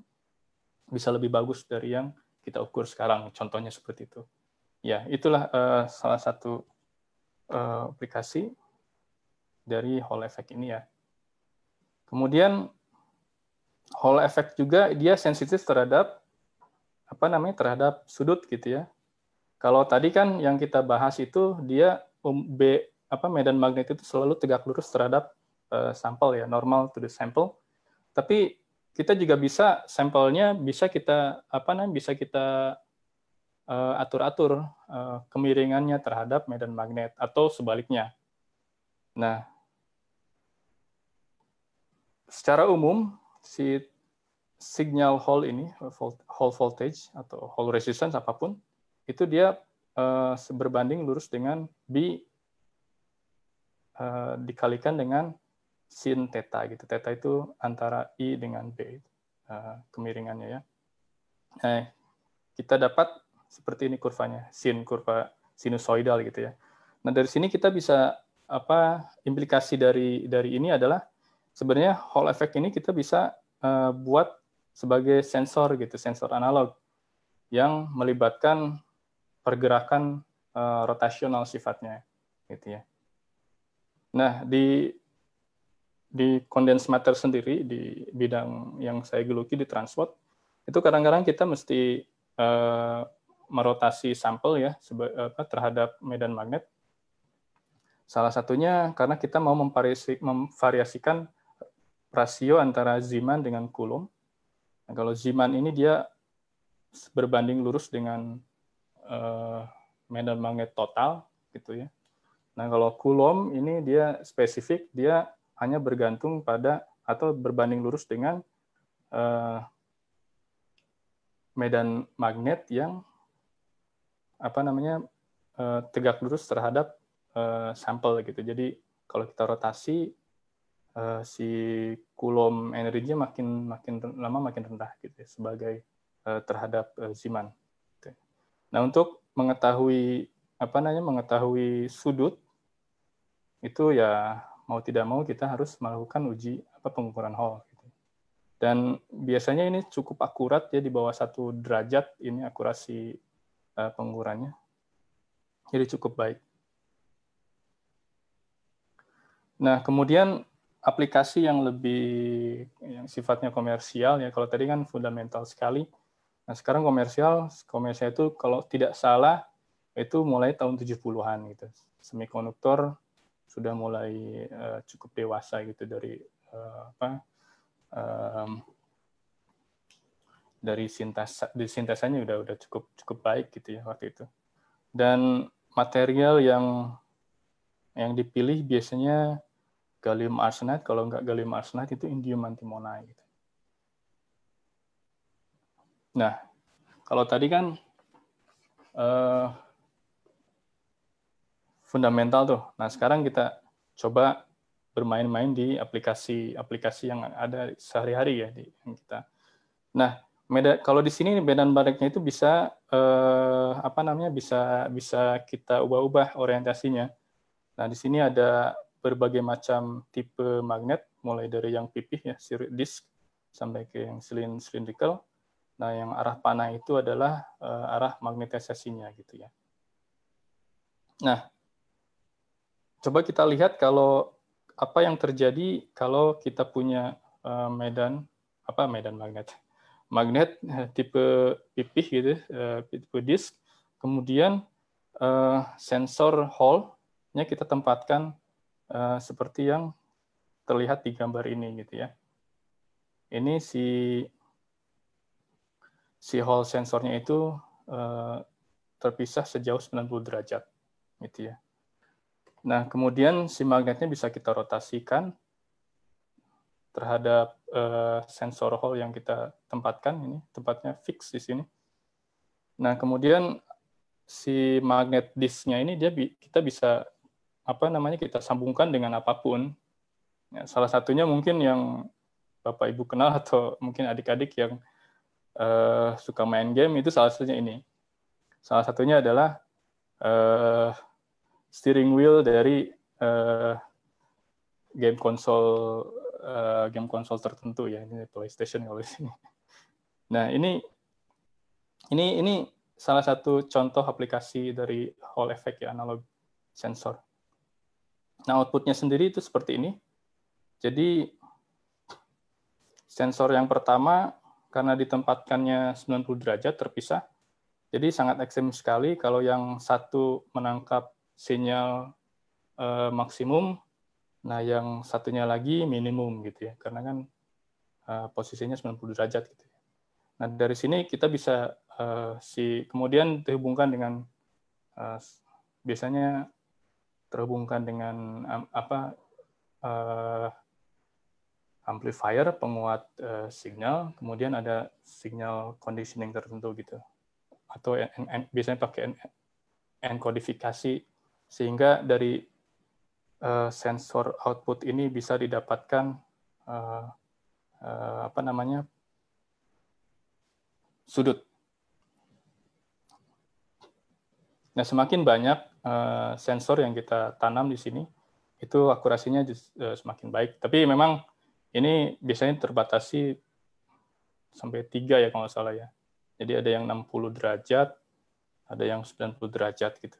bisa lebih bagus dari yang kita ukur sekarang contohnya seperti itu ya itulah uh, salah satu uh, aplikasi dari Hall Effect ini ya kemudian Hall effect juga dia sensitif terhadap apa namanya terhadap sudut gitu ya. Kalau tadi kan yang kita bahas itu dia um B apa medan magnet itu selalu tegak lurus terhadap uh, sampel ya, normal to the sample. Tapi kita juga bisa sampelnya bisa kita apa namanya bisa kita uh, atur-atur uh, kemiringannya terhadap medan magnet atau sebaliknya. Nah, secara umum si signal Hall ini, Hall voltage atau Hall resistance apapun, itu dia eh, berbanding lurus dengan B eh, dikalikan dengan sin theta gitu. Theta itu antara I dengan B eh, kemiringannya ya. Nah, kita dapat seperti ini kurvanya, sin kurva sinusoidal gitu ya. Nah, dari sini kita bisa apa implikasi dari dari ini adalah sebenarnya Hall effect ini kita bisa uh, buat sebagai sensor gitu, sensor analog yang melibatkan pergerakan uh, rotasional sifatnya gitu ya. Nah, di di condensed matter sendiri di bidang yang saya geluti di transport itu kadang-kadang kita mesti uh, merotasi sampel ya terhadap medan magnet Salah satunya karena kita mau memvariasikan rasio antara ziman dengan Coulomb. Nah, kalau ziman ini dia berbanding lurus dengan uh, medan magnet total gitu ya. Nah, kalau Coulomb ini dia spesifik, dia hanya bergantung pada atau berbanding lurus dengan uh, medan magnet yang apa namanya uh, tegak lurus terhadap uh, sampel gitu. Jadi kalau kita rotasi uh, si kulom energinya makin makin lama makin rendah gitu ya, sebagai uh, terhadap uh, eh, ziman. Gitu. Nah untuk mengetahui apa namanya mengetahui sudut itu ya mau tidak mau kita harus melakukan uji apa pengukuran Hall. Gitu. Dan biasanya ini cukup akurat ya di bawah satu derajat ini akurasi uh, pengukurannya. Jadi cukup baik. Nah kemudian aplikasi yang lebih yang sifatnya komersial ya kalau tadi kan fundamental sekali. Nah, sekarang komersial, komersial itu kalau tidak salah itu mulai tahun 70-an gitu. Semikonduktor sudah mulai uh, cukup dewasa gitu dari uh, apa? Um, dari sintesa, di sintesanya udah udah cukup cukup baik gitu ya waktu itu. Dan material yang yang dipilih biasanya gallium arsenide, kalau nggak gallium arsenide itu indium antimonai. Gitu. Nah, kalau tadi kan eh, fundamental tuh. Nah, sekarang kita coba bermain-main di aplikasi-aplikasi yang ada sehari-hari ya di yang kita. Nah, meda, kalau di sini medan bareknya itu bisa eh, apa namanya bisa bisa kita ubah-ubah orientasinya. Nah di sini ada berbagai macam tipe magnet, mulai dari yang pipih ya, sirip disk, sampai ke yang silindrikal. Nah, yang arah panah itu adalah uh, arah magnetisasinya gitu ya. Nah, coba kita lihat kalau apa yang terjadi kalau kita punya uh, medan apa medan magnet, magnet eh, tipe pipih gitu, uh, tipe disk. Kemudian uh, sensor hole-nya kita tempatkan Eh, seperti yang terlihat di gambar ini gitu ya. Ini si si hall sensornya itu eh, terpisah sejauh 90 derajat gitu ya. Nah, kemudian si magnetnya bisa kita rotasikan terhadap eh, sensor hall yang kita tempatkan ini tempatnya fix di sini. Nah kemudian si magnet disknya ini dia kita bisa apa namanya kita sambungkan dengan apapun. Ya, salah satunya mungkin yang Bapak Ibu kenal atau mungkin adik-adik yang uh, suka main game itu salah satunya ini. Salah satunya adalah uh, steering wheel dari uh, game konsol uh, game konsol tertentu ya ini PlayStation kalau di sini. Nah ini ini ini salah satu contoh aplikasi dari Hall Effect ya analog sensor. Nah, outputnya sendiri itu seperti ini. Jadi, sensor yang pertama, karena ditempatkannya 90 derajat terpisah, jadi sangat ekstrim sekali kalau yang satu menangkap sinyal eh, maksimum, nah yang satunya lagi minimum gitu ya, karena kan eh, posisinya 90 derajat gitu. Ya. Nah, dari sini kita bisa eh, si kemudian dihubungkan dengan eh, biasanya terhubungkan dengan um, apa uh, amplifier penguat uh, signal, kemudian ada signal conditioning tertentu gitu, atau en en biasanya pakai en enkodifikasi sehingga dari uh, sensor output ini bisa didapatkan uh, uh, apa namanya sudut. Nah, semakin banyak Eh, sensor yang kita tanam di sini itu akurasinya eh, semakin baik. Tapi memang ini biasanya terbatasi sampai tiga ya kalau nggak salah ya. Jadi ada yang 60 derajat, ada yang 90 derajat gitu.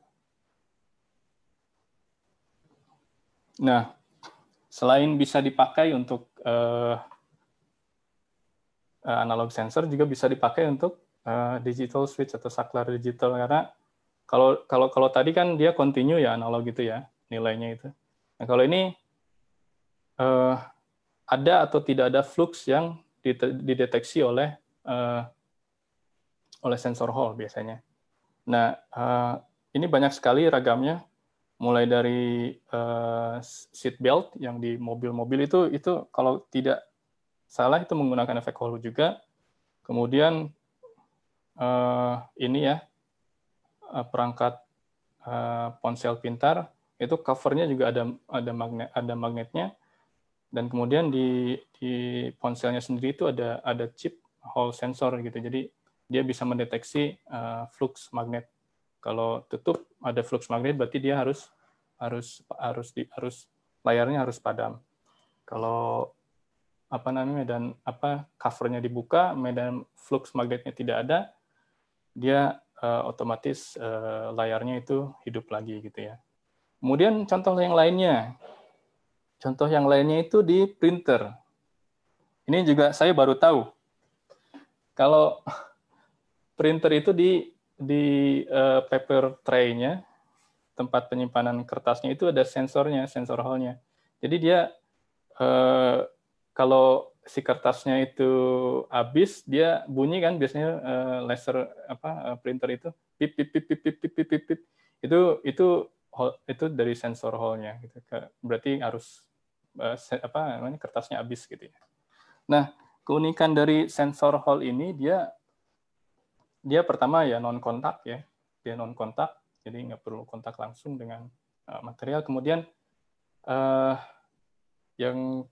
Nah, selain bisa dipakai untuk uh, analog sensor juga bisa dipakai untuk uh, digital switch atau saklar digital karena kalau kalau kalau tadi kan dia continue ya analog gitu ya nilainya itu. Nah, kalau ini uh, ada atau tidak ada flux yang dideteksi oleh uh, oleh sensor Hall biasanya. Nah, uh, ini banyak sekali ragamnya mulai dari uh, seat belt yang di mobil-mobil itu itu kalau tidak salah itu menggunakan efek Hall juga kemudian uh, ini ya Eh, perangkat eh, ponsel pintar itu covernya juga ada ada magnet ada magnetnya dan kemudian di di ponselnya sendiri itu ada ada chip Hall sensor gitu jadi dia bisa mendeteksi uh, flux magnet kalau tutup ada flux magnet berarti dia harus harus harus di harus layarnya harus padam kalau apa namanya dan apa covernya dibuka medan flux magnetnya tidak ada dia uh, otomatis uh, layarnya itu hidup lagi gitu ya. Kemudian contoh yang lainnya, contoh yang lainnya itu di printer. Ini juga saya baru tahu kalau <laughs> printer itu di di uh, paper tray-nya tempat penyimpanan kertasnya itu ada sensornya, sensor hallnya. Jadi dia uh, kalau si kertasnya itu habis dia bunyi kan biasanya uh, laser apa uh, printer itu pip pip pip pip pip pip pip pip, pip. itu itu itu dari sensor hallnya gitu berarti harus uh, apa namanya kertasnya habis gitu ya nah keunikan dari sensor hall ini dia dia pertama ya non kontak ya dia non kontak jadi nggak perlu kontak langsung dengan uh, material kemudian uh, yang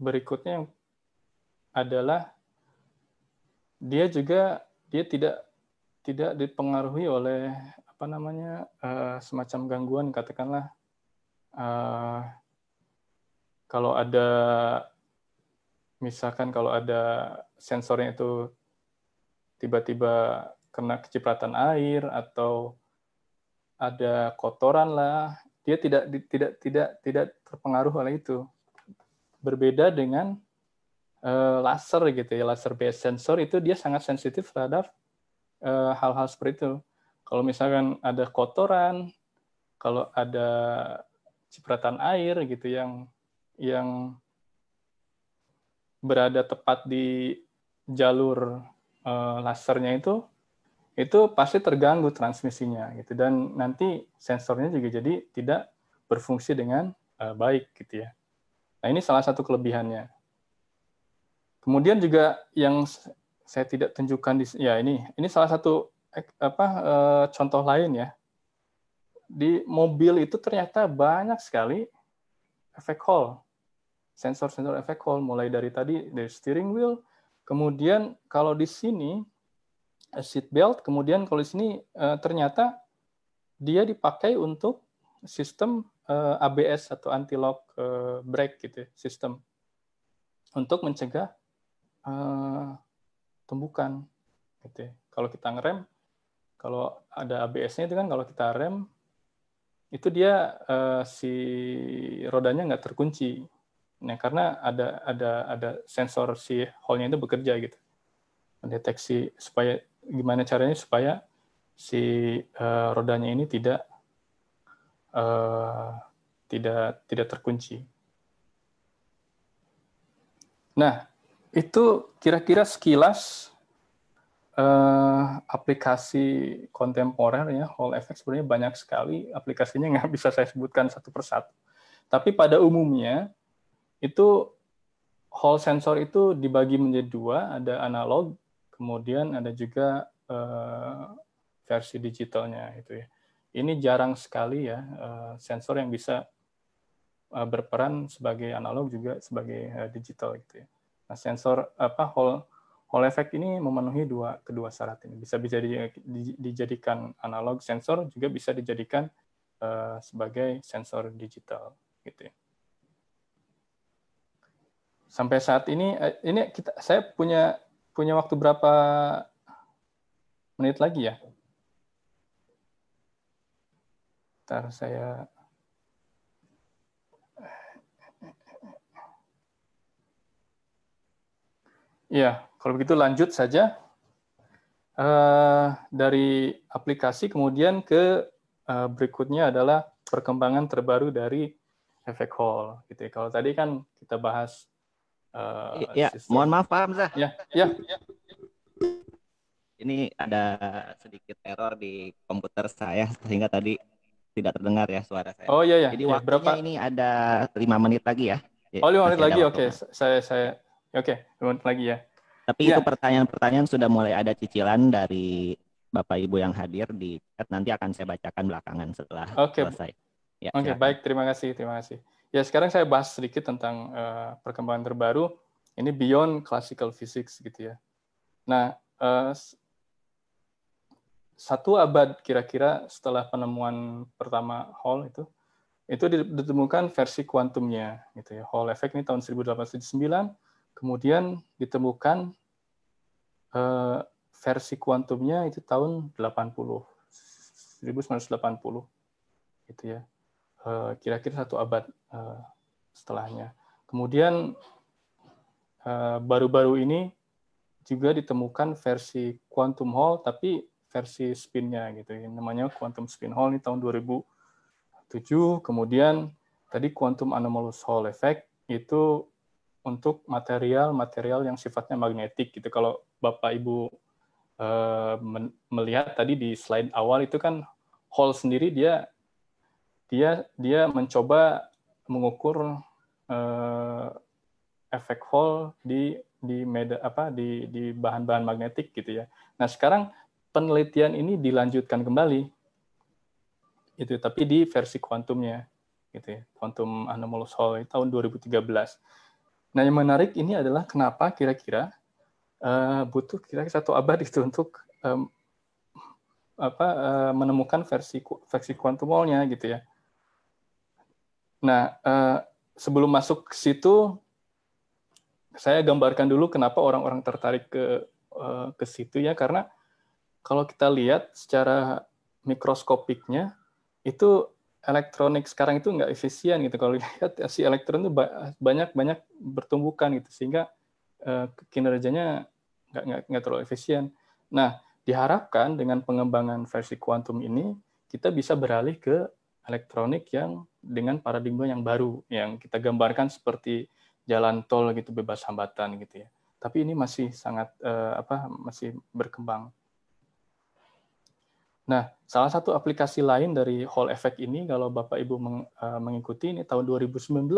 berikutnya adalah dia juga dia tidak tidak dipengaruhi oleh apa namanya uh, semacam gangguan katakanlah uh, kalau ada misalkan kalau ada sensornya itu tiba-tiba kena kecipratan air atau ada kotoran lah dia tidak tidak tidak tidak terpengaruh oleh itu berbeda dengan eh, laser gitu ya laser based sensor itu dia sangat sensitif terhadap eh, hal-hal seperti itu kalau misalkan ada kotoran kalau ada cipratan air gitu yang yang berada tepat di jalur eh, lasernya itu itu pasti terganggu transmisinya gitu dan nanti sensornya juga jadi tidak berfungsi dengan baik gitu ya Nah, ini salah satu kelebihannya. Kemudian juga yang saya tidak tunjukkan di ya ini ini salah satu apa eh, contoh lain ya. Di mobil itu ternyata banyak sekali efek hall. Sensor-sensor efek hall mulai dari tadi dari steering wheel, kemudian kalau di sini eh, seat belt, kemudian kalau di sini eh, ternyata dia dipakai untuk sistem uh, eh, ABS atau anti-lock uh, brake gitu ya, sistem untuk mencegah uh, tumbukan gitu. Ya. Kalau kita ngerem, kalau ada ABS-nya itu kan kalau kita rem itu dia uh, si rodanya nggak terkunci. Nah, karena ada ada ada sensor si hole-nya itu bekerja gitu. Mendeteksi supaya gimana caranya supaya si uh, rodanya ini tidak Eh, tidak tidak terkunci. Nah, itu kira-kira sekilas uh, aplikasi kontemporer ya, Hall Effect sebenarnya banyak sekali aplikasinya nggak <laughs> bisa saya sebutkan satu persatu. Tapi pada umumnya itu Hall sensor itu dibagi menjadi dua, ada analog, kemudian ada juga uh, versi digitalnya itu ya ini jarang sekali ya eh, sensor yang bisa eh, berperan sebagai analog juga sebagai eh, digital gitu ya. Nah, sensor apa Hall Hall effect ini memenuhi dua kedua syarat ini. Bisa bisa dijadikan analog sensor juga bisa dijadikan sebagai sensor digital gitu ya. Sampai saat ini ini kita saya punya punya waktu berapa menit lagi ya? Ntar saya Ya, kalau begitu lanjut saja eh, dari aplikasi kemudian ke eh, berikutnya adalah perkembangan terbaru dari efek Hall. Gitu. Ya. Kalau tadi kan kita bahas. Uh, ya, sistem. mohon maaf Pak Hamzah. ya, ya. Ini ada sedikit error di komputer saya sehingga tadi tidak terdengar ya suara saya. Oh iya iya. Jadi ya, waktunya berapa? ini ada lima menit lagi ya. Oh lima menit lagi, oke. Okay. Saya saya oke okay. lima menit lagi ya. Tapi ya. itu pertanyaan-pertanyaan sudah mulai ada cicilan dari Bapak Ibu yang hadir di chat nanti akan saya bacakan belakangan setelah okay. selesai. Ya, oke, okay, baik. Terima kasih, terima kasih. Ya, sekarang saya bahas sedikit tentang uh, perkembangan terbaru. Ini beyond classical physics gitu ya. Nah, uh, satu abad kira-kira setelah penemuan pertama Hall itu, itu ditemukan versi kuantumnya gitu ya. Hall effect ini tahun 1879, kemudian ditemukan eh, versi kuantumnya itu tahun 80 1980 gitu ya. Eh, kira-kira eh, satu abad eh, setelahnya. Kemudian eh, baru-baru ini juga ditemukan versi quantum Hall tapi versi spinnya gitu yang namanya quantum spin hole ini tahun 2007 kemudian tadi quantum anomalous hole effect itu untuk material-material yang sifatnya magnetik gitu kalau Bapak Ibu eh, melihat tadi di slide awal itu kan hole sendiri dia dia dia mencoba mengukur eh, efek hole di di meda apa di di bahan-bahan magnetik gitu ya. Nah sekarang penelitian ini dilanjutkan kembali itu tapi di versi kuantumnya gitu ya kuantum anomalous Hall tahun 2013 nah yang menarik ini adalah kenapa kira-kira uh, butuh kira-kira satu abad itu untuk um, apa uh, menemukan versi versi kuantum hall gitu ya nah uh, sebelum masuk ke situ saya gambarkan dulu kenapa orang-orang tertarik ke uh, ke situ ya karena kalau kita lihat secara mikroskopiknya itu elektronik sekarang itu nggak efisien gitu kalau <laughs> lihat ya, si elektron itu banyak banyak bertumbukan gitu sehingga eh, kinerjanya nggak nggak nggak terlalu efisien. Nah diharapkan dengan pengembangan versi kuantum ini kita bisa beralih ke elektronik yang dengan paradigma yang baru yang kita gambarkan seperti jalan tol gitu bebas hambatan gitu ya. Tapi ini masih sangat uh, apa masih berkembang. Nah, salah satu aplikasi lain dari Hall Effect ini, kalau Bapak Ibu eh, mengikuti ini tahun 2019,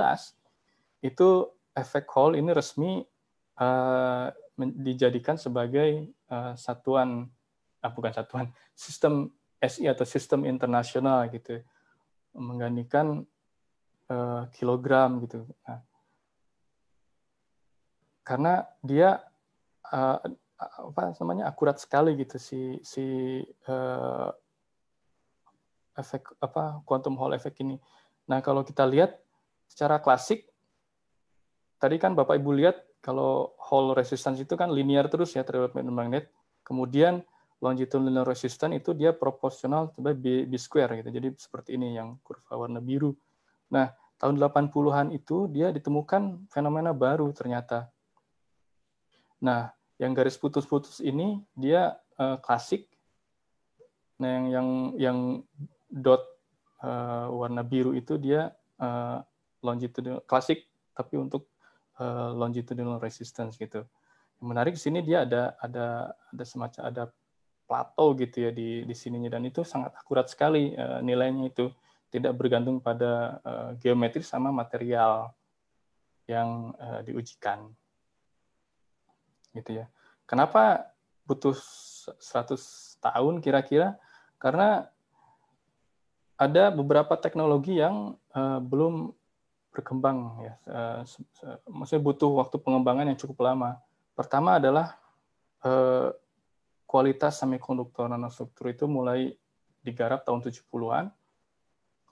itu efek Hall ini resmi eh, dijadikan sebagai eh, satuan, ah, bukan satuan, sistem SI atau sistem internasional gitu, menggantikan kilogram gitu. Nah, karena dia apa namanya akurat sekali gitu si si uh, efek apa quantum Hall effect ini. Nah kalau kita lihat secara klasik tadi kan Bapak Ibu lihat kalau Hall resistance itu kan linear terus ya terhadap magnet. Kemudian longitudinal resistance itu dia proporsional terhadap B, B square gitu. Jadi seperti ini yang kurva warna biru. Nah, tahun 80-an itu dia ditemukan fenomena baru ternyata. Nah, yang garis putus-putus ini dia uh, klasik. Nah, yang yang yang dot uh, warna biru itu dia uh, longitudinal klasik tapi untuk uh, longitudinal resistance gitu. Yang menarik di sini dia ada ada ada semacam ada plateau gitu ya di di sininya dan itu sangat akurat sekali uh, nilainya itu tidak bergantung pada uh, geometri sama material yang uh, diujikan gitu ya. Kenapa butuh 100 tahun kira-kira? Karena ada beberapa teknologi yang uh, belum berkembang ya. Uh, maksudnya butuh waktu pengembangan yang cukup lama. Pertama adalah uh, kualitas semikonduktor nanostruktur itu mulai digarap tahun 70-an.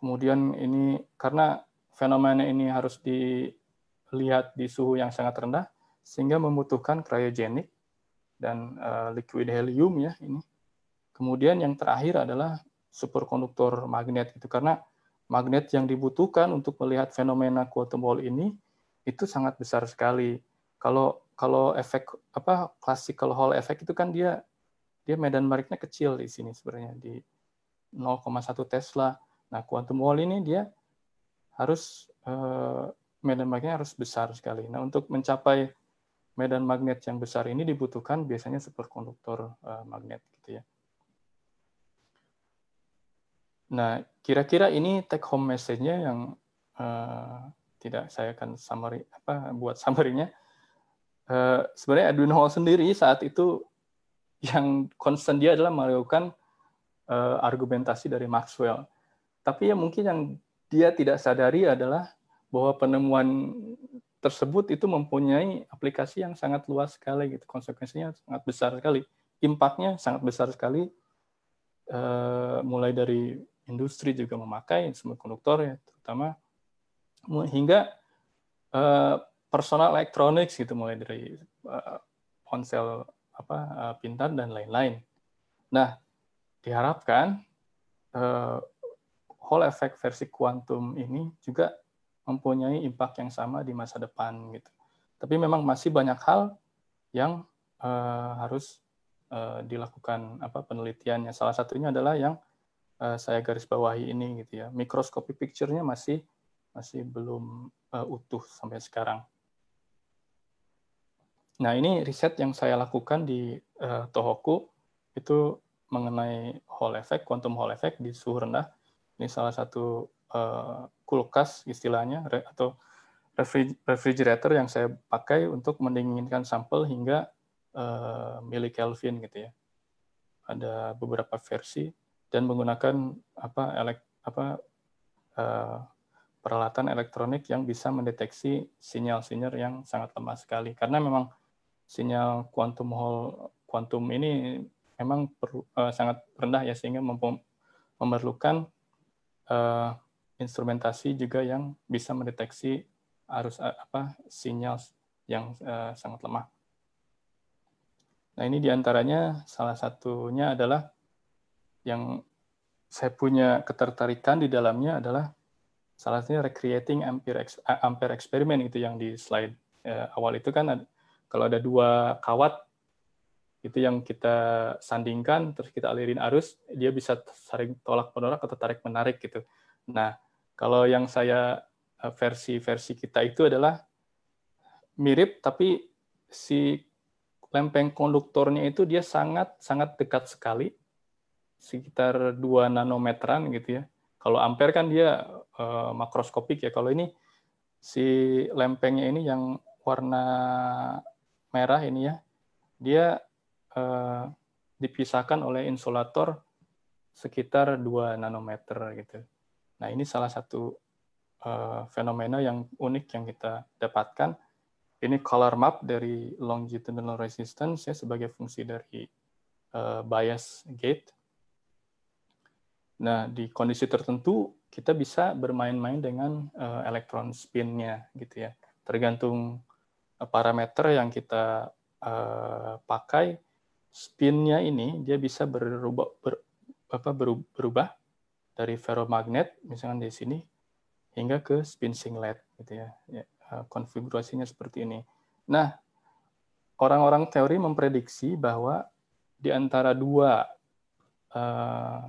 Kemudian ini karena fenomena ini harus dilihat di suhu yang sangat rendah, sehingga membutuhkan cryogenic dan uh, liquid helium ya ini. Kemudian yang terakhir adalah superkonduktor magnet itu karena magnet yang dibutuhkan untuk melihat fenomena quantum hole ini itu sangat besar sekali. Kalau kalau efek apa classical Hall efek itu kan dia dia medan magnetnya kecil di sini sebenarnya di 0,1 Tesla. Nah, quantum hole ini dia harus eh, medan magnetnya harus besar sekali. Nah, untuk mencapai medan magnet yang besar ini dibutuhkan biasanya superkonduktor eh, magnet gitu ya. Nah, kira-kira ini take home message-nya yang uh, tidak saya akan summary apa buat summary-nya. Uh, sebenarnya Edwin Hall sendiri saat itu yang concern dia adalah melakukan uh, argumentasi dari Maxwell. Tapi ya mungkin yang dia tidak sadari adalah bahwa penemuan tersebut itu mempunyai aplikasi yang sangat luas sekali gitu konsekuensinya sangat besar sekali impactnya sangat besar sekali uh, mulai dari industri juga memakai semikonduktor ya terutama hingga uh, personal electronics gitu mulai dari uh, ponsel apa uh, pintar dan lain-lain nah diharapkan uh, whole effect versi kuantum ini juga mempunyai impact yang sama di masa depan gitu. Tapi memang masih banyak hal yang uh, harus uh, dilakukan apa penelitiannya. Salah satunya adalah yang uh, saya garis bawahi ini gitu ya. Mikroskopi picture-nya masih masih belum uh, utuh sampai sekarang. Nah, ini riset yang saya lakukan di uh, Tohoku itu mengenai Hall effect, quantum Hall effect di suhu rendah. Ini salah satu Eh, kulkas istilahnya atau refrigerator yang saya pakai untuk mendinginkan sampel hingga uh, milik Kelvin gitu ya. Ada beberapa versi dan menggunakan apa elek, apa eh, peralatan elektronik yang bisa mendeteksi sinyal-sinyal yang sangat lemah sekali karena memang sinyal quantum Hall quantum ini memang per, uh, sangat rendah ya sehingga memerlukan uh, instrumentasi juga yang bisa mendeteksi arus eh, apa sinyal yang uh, sangat lemah. Nah ini diantaranya salah satunya adalah yang saya punya ketertarikan di dalamnya adalah salah satunya recreating ampere, eh, ampere eksperimen itu yang di slide uh, awal itu kan ada, kalau ada dua kawat itu yang kita sandingkan terus kita alirin arus dia bisa saling tolak menolak atau tarik menarik gitu. Nah kalau yang saya versi-versi eh, kita itu adalah mirip tapi si lempeng konduktornya itu dia sangat sangat dekat sekali sekitar 2 nanometeran gitu ya. Kalau ampere kan dia eh, makroskopik ya. Kalau ini si lempengnya ini yang warna merah ini ya, dia eh, dipisahkan oleh insulator sekitar 2 nanometer gitu. Nah, ini salah satu uh, fenomena yang unik yang kita dapatkan. Ini color map dari longitudinal resistance ya, sebagai fungsi dari uh, bias gate. Nah, di kondisi tertentu kita bisa bermain-main dengan uh, elektron spinnya gitu ya. Tergantung uh, parameter yang kita uh, pakai, spinnya ini dia bisa berubah ber, apa, berubah dari ferromagnet misalnya di sini hingga ke spin singlet gitu ya. ya e, konfigurasinya seperti ini. Nah, orang-orang teori memprediksi bahwa di antara dua uh,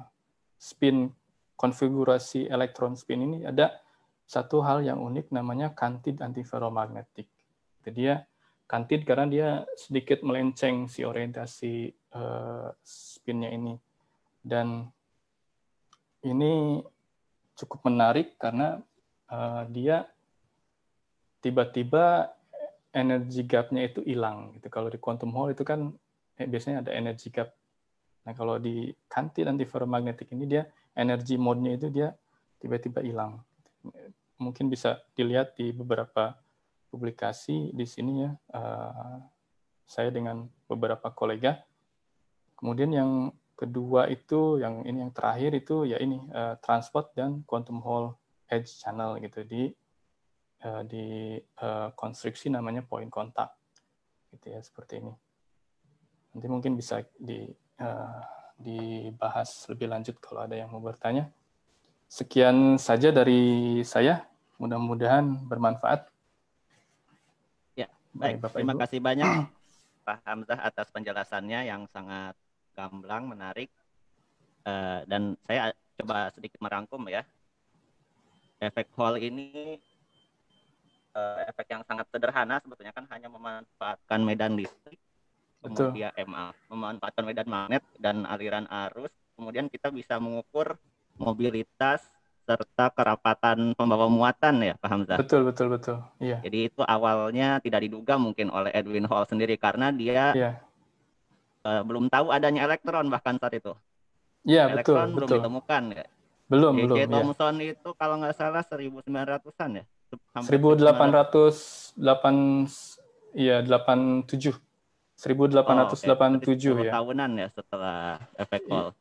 spin konfigurasi elektron spin ini ada satu hal yang unik namanya kantid antiferromagnetik. Jadi dia kantid karena dia sedikit melenceng si orientasi uh, spinnya ini dan ini cukup menarik karena uh, dia tiba-tiba energi gapnya itu hilang gitu. Kalau di quantum hole itu kan eh, biasanya ada energi gap. Nah, kalau di dan di ferromagnetik ini dia energi mode itu dia tiba-tiba hilang. Mungkin bisa dilihat di beberapa publikasi di sini ya. Uh, saya dengan beberapa kolega. Kemudian yang Kedua itu yang ini yang terakhir itu ya ini uh, transport dan quantum Hall edge channel gitu di uh, di uh, konstruksi namanya point kontak gitu ya seperti ini. Nanti mungkin bisa di uh, dibahas lebih lanjut kalau ada yang mau bertanya. Sekian saja dari saya. Mudah-mudahan bermanfaat. Ya, baik. baik Bapak, Terima Ibu. kasih banyak Pak Hamzah atas penjelasannya yang sangat gamblang, menarik. Uh, dan saya coba sedikit merangkum ya. Efek Hall ini uh, efek yang sangat sederhana sebetulnya kan hanya memanfaatkan medan listrik, Betul. kemudian MA, memanfaatkan medan magnet dan aliran arus. Kemudian kita bisa mengukur mobilitas serta kerapatan pembawa muatan ya Pak Hamzah. Betul betul betul. Iya. Jadi itu awalnya tidak diduga mungkin oleh Edwin Hall sendiri karena dia yeah uh, belum tahu adanya elektron bahkan saat itu. Iya betul. Elektron belum ditemukan ya. Belum J. belum. J. Iya. Thomson yeah. itu kalau nggak salah 1900-an ya. 1808 iya 87. 1887 oh, okay. ya. Tahunan ya setelah efek Hall.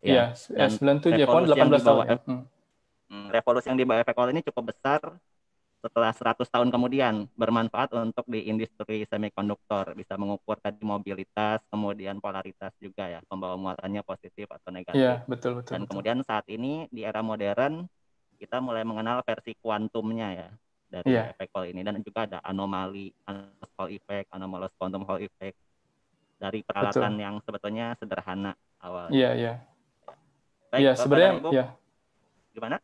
Iya, iya, ya, ya 97 ya, belas 18 tahun. Ya. Hmm. hmm. Revolusi yang dibawa efek Hall ini cukup besar setelah 100 tahun kemudian bermanfaat untuk di industri semikonduktor bisa mengukur tadi mobilitas kemudian polaritas juga ya pembawa muatannya positif atau negatif. Iya, betul betul. Dan betul. kemudian saat ini di era modern kita mulai mengenal versi kuantumnya ya dari yeah. efek Hall ini dan juga ada anomali anomalous Hall effect, anomalous quantum Hall effect dari peralatan betul. yang sebetulnya sederhana awal Iya, iya. Iya, sebenarnya ya. Gimana?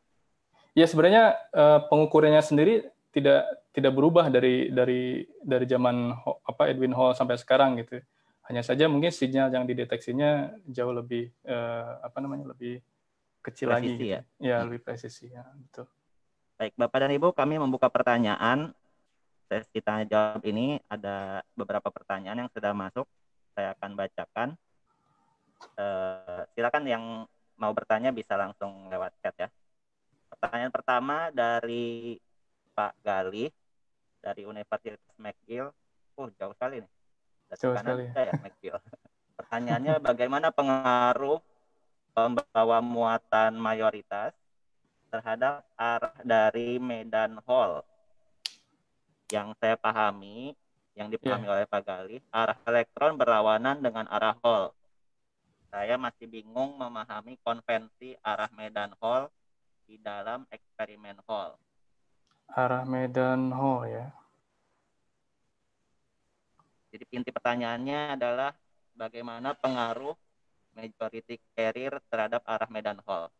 Ya sebenarnya uh, pengukurannya sendiri tidak tidak berubah dari dari dari zaman apa Edwin Hall sampai sekarang gitu. Hanya saja mungkin sinyal yang dideteksinya jauh lebih uh, apa namanya lebih kecil presisi lagi. Ya, gitu. ya, ya hmm. lebih presisi ya gitu. Baik Bapak dan Ibu, kami membuka pertanyaan sesi tanya jawab ini ada beberapa pertanyaan yang sudah masuk. Saya akan bacakan. Uh, silakan yang mau bertanya bisa langsung lewat chat ya. Pertanyaan pertama dari Pak Galih dari Universitas McGill. Oh, jauh sekali nih. Dari jauh sekali. Saya, McGill. <laughs> Pertanyaannya bagaimana pengaruh pembawa muatan mayoritas terhadap arah dari Medan Hall? Yang saya pahami, yang dipahami yeah. oleh Pak Galih, arah elektron berlawanan dengan arah Hall. Saya masih bingung memahami konvensi arah Medan Hall di dalam eksperimen Hall. Arah Medan Hall ya. Jadi inti pertanyaannya adalah bagaimana pengaruh majority carrier terhadap arah Medan Hall?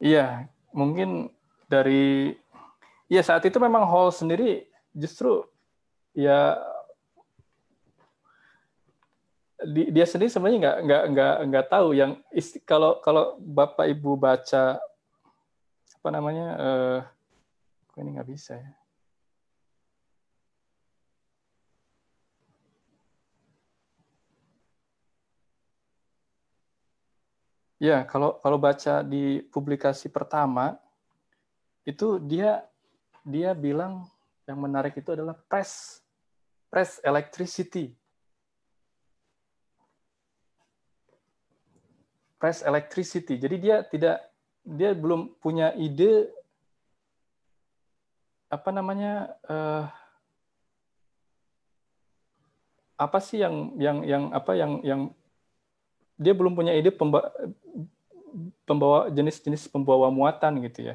Iya, mungkin dari ya saat itu memang Hall sendiri justru ya dia sendiri sebenarnya nggak nggak nggak nggak tahu yang isti, kalau kalau bapak ibu baca apa namanya eh uh, ini nggak bisa ya Ya, kalau kalau baca di publikasi pertama itu dia dia bilang yang menarik itu adalah press press electricity. press electricity. Jadi dia tidak dia belum punya ide apa namanya uh, apa sih yang yang yang apa yang yang dia belum punya ide pemba, pembawa jenis-jenis pembawa muatan gitu ya.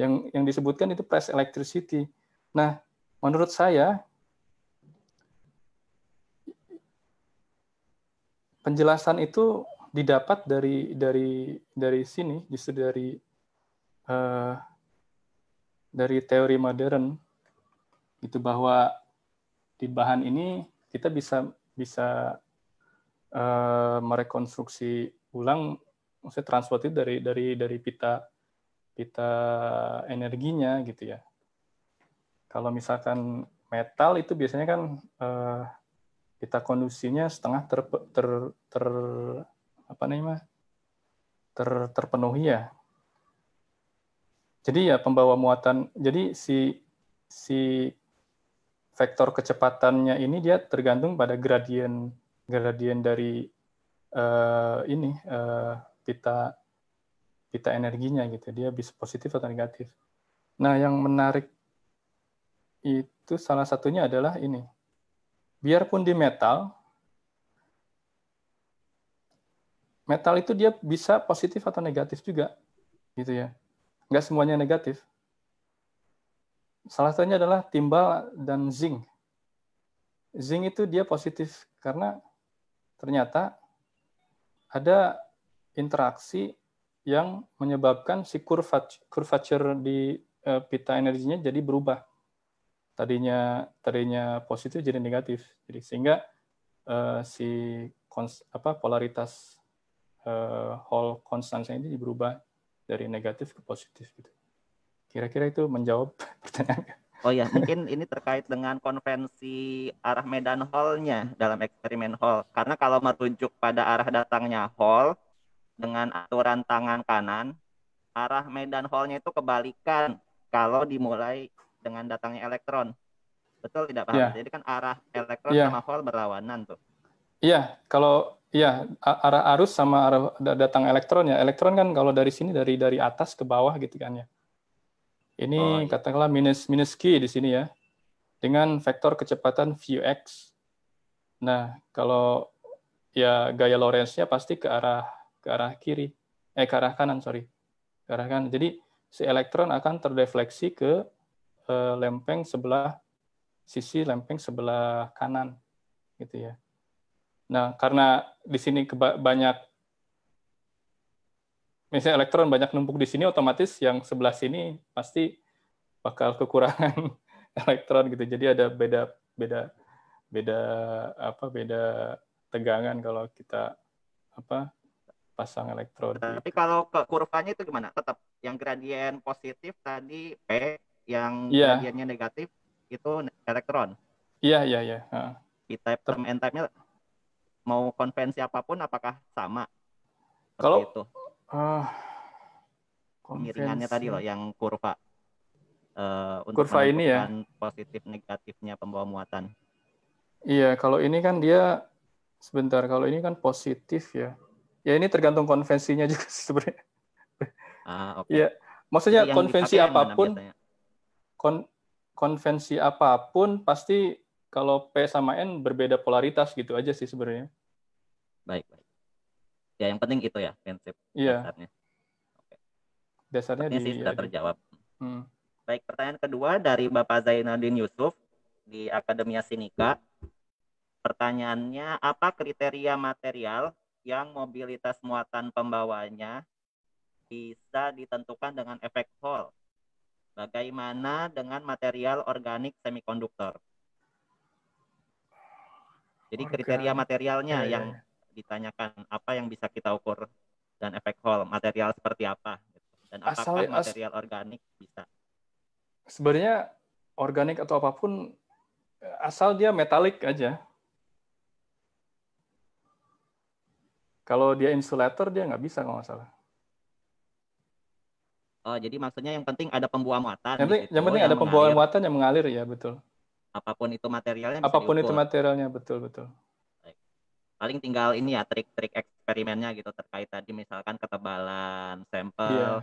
Yang yang disebutkan itu press electricity. Nah, menurut saya penjelasan itu didapat dari dari dari sini justru dari uh, dari teori modern itu bahwa di bahan ini kita bisa bisa uh, merekonstruksi ulang maksudnya transport itu dari dari dari pita pita energinya gitu ya kalau misalkan metal itu biasanya kan uh, pita kondusinya setengah ter, ter, ter apa namanya ter, terpenuhi ya. Jadi ya pembawa muatan, jadi si si vektor kecepatannya ini dia tergantung pada gradien gradien dari uh, ini uh, pita pita energinya gitu dia bisa positif atau negatif. Nah yang menarik itu salah satunya adalah ini. Biarpun di metal metal itu dia bisa positif atau negatif juga, gitu ya. Nggak semuanya negatif. Salah satunya adalah timbal dan zinc. Zinc itu dia positif karena ternyata ada interaksi yang menyebabkan si curvature di eh, pita energinya jadi berubah. Tadinya tadinya positif jadi negatif. Jadi sehingga uh, si kons, apa polaritas uh, whole ini berubah dari negatif ke positif gitu. Kira-kira itu menjawab <laughs> pertanyaan. Oh ya, mungkin ini terkait dengan konvensi arah medan Hall-nya dalam eksperimen Hall. Karena kalau merujuk pada arah datangnya Hall dengan aturan tangan kanan, arah medan Hall-nya itu kebalikan kalau dimulai dengan datangnya elektron. Betul tidak Pak? Yeah. Ya. Jadi kan arah elektron yeah. sama Hall berlawanan tuh. Iya, yeah. kalau Iya, arah arus sama arah datang elektron ya. Elektron kan kalau dari sini dari dari atas ke bawah gitu kan ya. Ini oh, iya. katakanlah minus minus q di sini ya. Dengan vektor kecepatan v x Nah, kalau ya gaya Lorentznya pasti ke arah ke arah kiri. Eh ke arah kanan, sorry. Ke arah kanan. Jadi si elektron akan terdefleksi ke eh, lempeng sebelah sisi lempeng sebelah kanan gitu ya. Nah, karena di sini banyak misalnya elektron banyak numpuk di sini otomatis yang sebelah sini pasti bakal kekurangan <laughs> elektron gitu. Jadi ada beda beda beda apa beda tegangan kalau kita apa pasang elektron. Tapi kalau ke kurvanya itu gimana? Tetap yang gradien positif tadi P, yang yeah. gradiennya negatif itu elektron. Iya, yeah, iya, yeah, iya. Yeah. Uh. P-type N-type-nya mau konvensi apapun apakah sama? Seperti kalau itu. Uh, ah, kemiringannya tadi loh yang kurva. Uh, untuk kurva ini ya positif negatifnya pembawa muatan. Iya, kalau ini kan dia sebentar kalau ini kan positif ya. Ya ini tergantung konvensinya juga sebenarnya. Ah, okay. Ya, maksudnya Jadi konvensi apapun kon, konvensi apapun pasti kalau P sama N berbeda polaritas gitu aja sih sebenarnya baik baik ya yang penting itu ya prinsip yeah. dasarnya Oke. dasarnya di, sih sudah ya, terjawab hmm. baik pertanyaan kedua dari bapak Zainuddin Yusuf di Akademia Sinika pertanyaannya apa kriteria material yang mobilitas muatan pembawanya bisa ditentukan dengan efek Hall Bagaimana dengan material organik semikonduktor? Jadi kriteria materialnya iya, iya, yang iya ditanyakan apa yang bisa kita ukur dan efek Hall material seperti apa gitu. dan apakah Asal, material organik bisa sebenarnya organik atau apapun asal dia metalik aja kalau dia insulator dia nggak bisa kalau nggak salah oh jadi maksudnya yang penting ada pembuang muatan yang penting, gitu, yang penting ada mengalir. muatan yang mengalir ya betul apapun itu materialnya apapun itu materialnya betul betul paling tinggal ini ya trik-trik eksperimennya gitu terkait tadi misalkan ketebalan sampel yeah.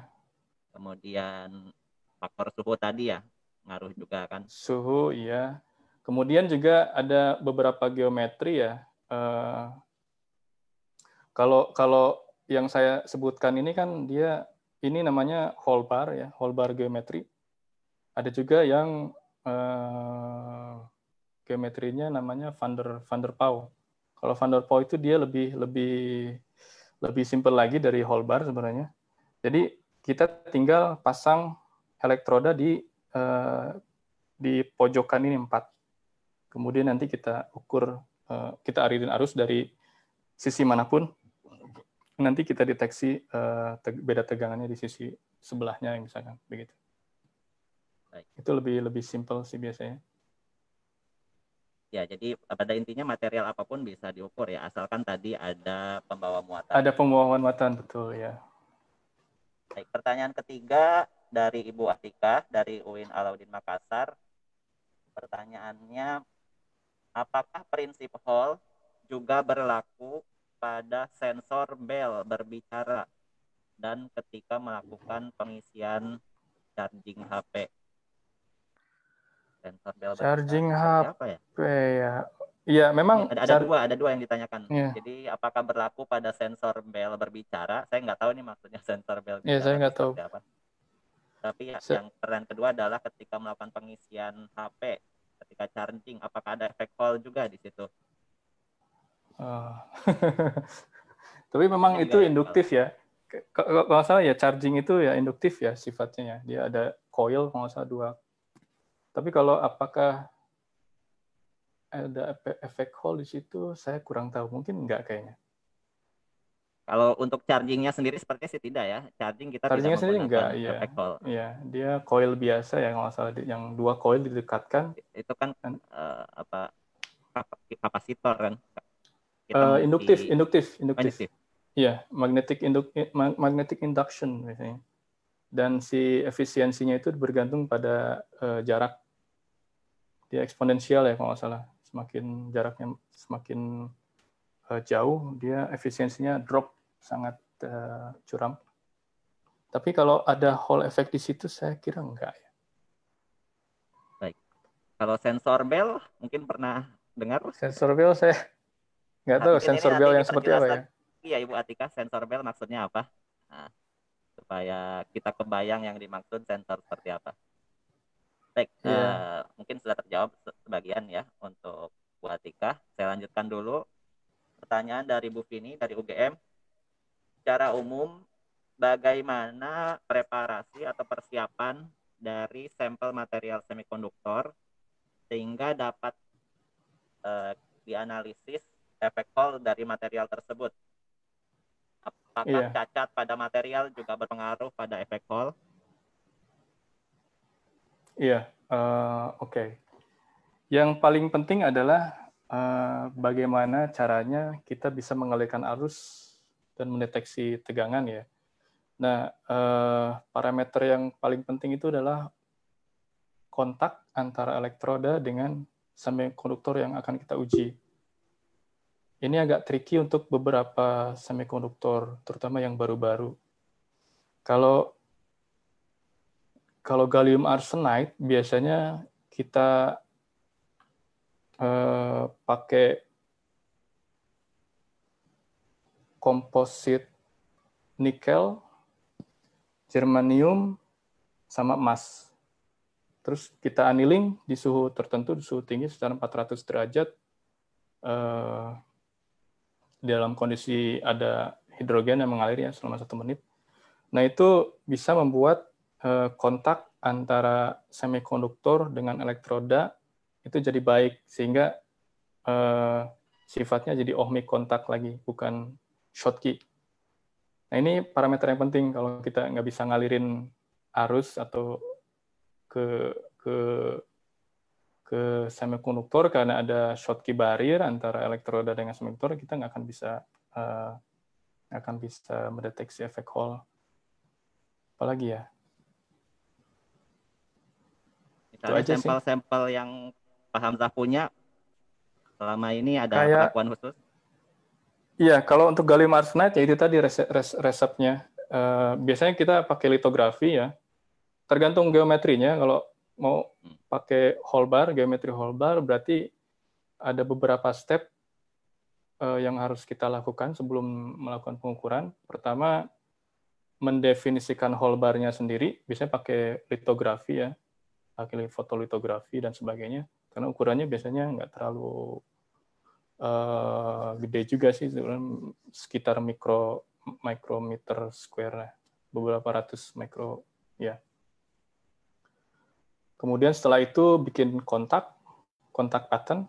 kemudian faktor suhu tadi ya ngaruh juga kan suhu iya kemudian juga ada beberapa geometri ya uh, kalau yang saya sebutkan ini kan dia ini namanya hole bar ya hole bar geometri ada juga yang uh, geometrinya namanya van der van der Pau kalau Van der Poel itu dia lebih lebih lebih simpel lagi dari Holbar sebenarnya. Jadi kita tinggal pasang elektroda di eh, di pojokan ini empat. Kemudian nanti kita ukur eh, kita aririn arus dari sisi manapun. Nanti kita deteksi eh, beda tegangannya di sisi sebelahnya misalkan begitu. Itu lebih lebih simpel sih biasanya. Ya, jadi e, pada intinya material apapun bisa diukur ya, asalkan tadi ada pembawa muatan. Ada pembawa muatan, betul ya. Baik, pertanyaan ketiga dari Ibu Atika dari UIN Alauddin Makassar. Pertanyaannya, apakah prinsip Hall juga berlaku pada sensor bel berbicara dan ketika melakukan pengisian charging HP? sensor bel charging hub apa ya? ya. Iya, memang ya, ada, ada dua, ada dua yang ditanyakan. Ya. Jadi apakah berlaku pada sensor bel berbicara? Saya nggak tahu nih maksudnya <laughs> sensor bel. Iya, saya nggak tahu. Apa. Tapi ya, yang keren kedua adalah ketika melakukan pengisian HP, ketika charging, apakah ada efek call juga di situ? Oh. <laughs> Tapi memang itu ya, induktif ya. Kalau salah ya charging itu ya induktif ya sifatnya ya. Dia ada coil kalau salah dua tapi kalau apakah ada efek hall di situ, saya kurang tahu. Mungkin enggak kayaknya. Kalau untuk chargingnya sendiri sepertinya sih tidak ya. Charging kita chargingnya tidak sendiri enggak, iya. iya. dia coil biasa ya kalau salah yang dua coil didekatkan. Itu kan uh, apa kapasitor kan. uh, induktif, induktif, induktif, induktif. Iya, magnetic induk magnetic induction biasanya. Dan si efisiensinya itu bergantung pada uh, jarak dia eksponensial ya kalau nggak salah. Semakin jaraknya semakin uh, jauh, dia efisiensinya drop sangat uh, curam. Tapi kalau ada Hall effect di situ, saya kira enggak ya. Baik. Kalau sensor bell, mungkin pernah dengar? Sensor bell saya nggak tahu. Nah, mungkin sensor bell yang seperti apa ya? Iya, Ibu Atika, sensor bell maksudnya apa? Nah, supaya kita kebayang yang dimaksud sensor seperti apa. Baik, yeah. uh, mungkin sudah terjawab sebagian ya untuk Bu Atika. Saya lanjutkan dulu pertanyaan dari Bu Vini dari UGM. Secara umum, bagaimana preparasi atau persiapan dari sampel material semikonduktor sehingga dapat uh, dianalisis efek Hall dari material tersebut? Apakah yeah. cacat pada material juga berpengaruh pada efek Hall? Iya, uh, oke. Okay. Yang paling penting adalah uh, bagaimana caranya kita bisa mengalihkan arus dan mendeteksi tegangan ya. Nah, uh, parameter yang paling penting itu adalah kontak antara elektroda dengan semikonduktor yang akan kita uji. Ini agak tricky untuk beberapa semikonduktor, terutama yang baru-baru. Kalau kalau gallium arsenide biasanya kita eh, pakai komposit nikel, germanium, sama emas. Terus kita annealing di suhu tertentu, di suhu tinggi sekitar 400 derajat. Eh, dalam kondisi ada hidrogen yang mengalir ya selama satu menit. Nah itu bisa membuat Eh, kontak antara semikonduktor dengan elektroda itu jadi baik sehingga eh, sifatnya jadi ohmic kontak lagi bukan Schottky. Nah ini parameter yang penting kalau kita nggak bisa ngalirin arus atau ke ke ke semikonduktor karena ada Schottky barrier antara elektroda dengan semikonduktor kita nggak akan bisa eh, akan bisa mendeteksi efek Hall. Apalagi ya? Gitu kalau sampel-sampel yang Pak Hamzah punya selama ini ada Kayak, khusus? Iya, kalau untuk gallium arsenide ya itu tadi resep, resepnya. Uh, biasanya kita pakai litografi ya. Tergantung geometrinya. Kalau mau hmm. pakai Holbar, geometri Holbar berarti ada beberapa step uh, yang harus kita lakukan sebelum melakukan pengukuran. Pertama, mendefinisikan Holbarnya sendiri. Biasanya pakai litografi ya pakai fotolitografi dan sebagainya karena ukurannya biasanya nggak terlalu uh, gede juga sih sekitar mikro mikrometer square lah beberapa ratus mikro ya kemudian setelah itu bikin kontak kontak pattern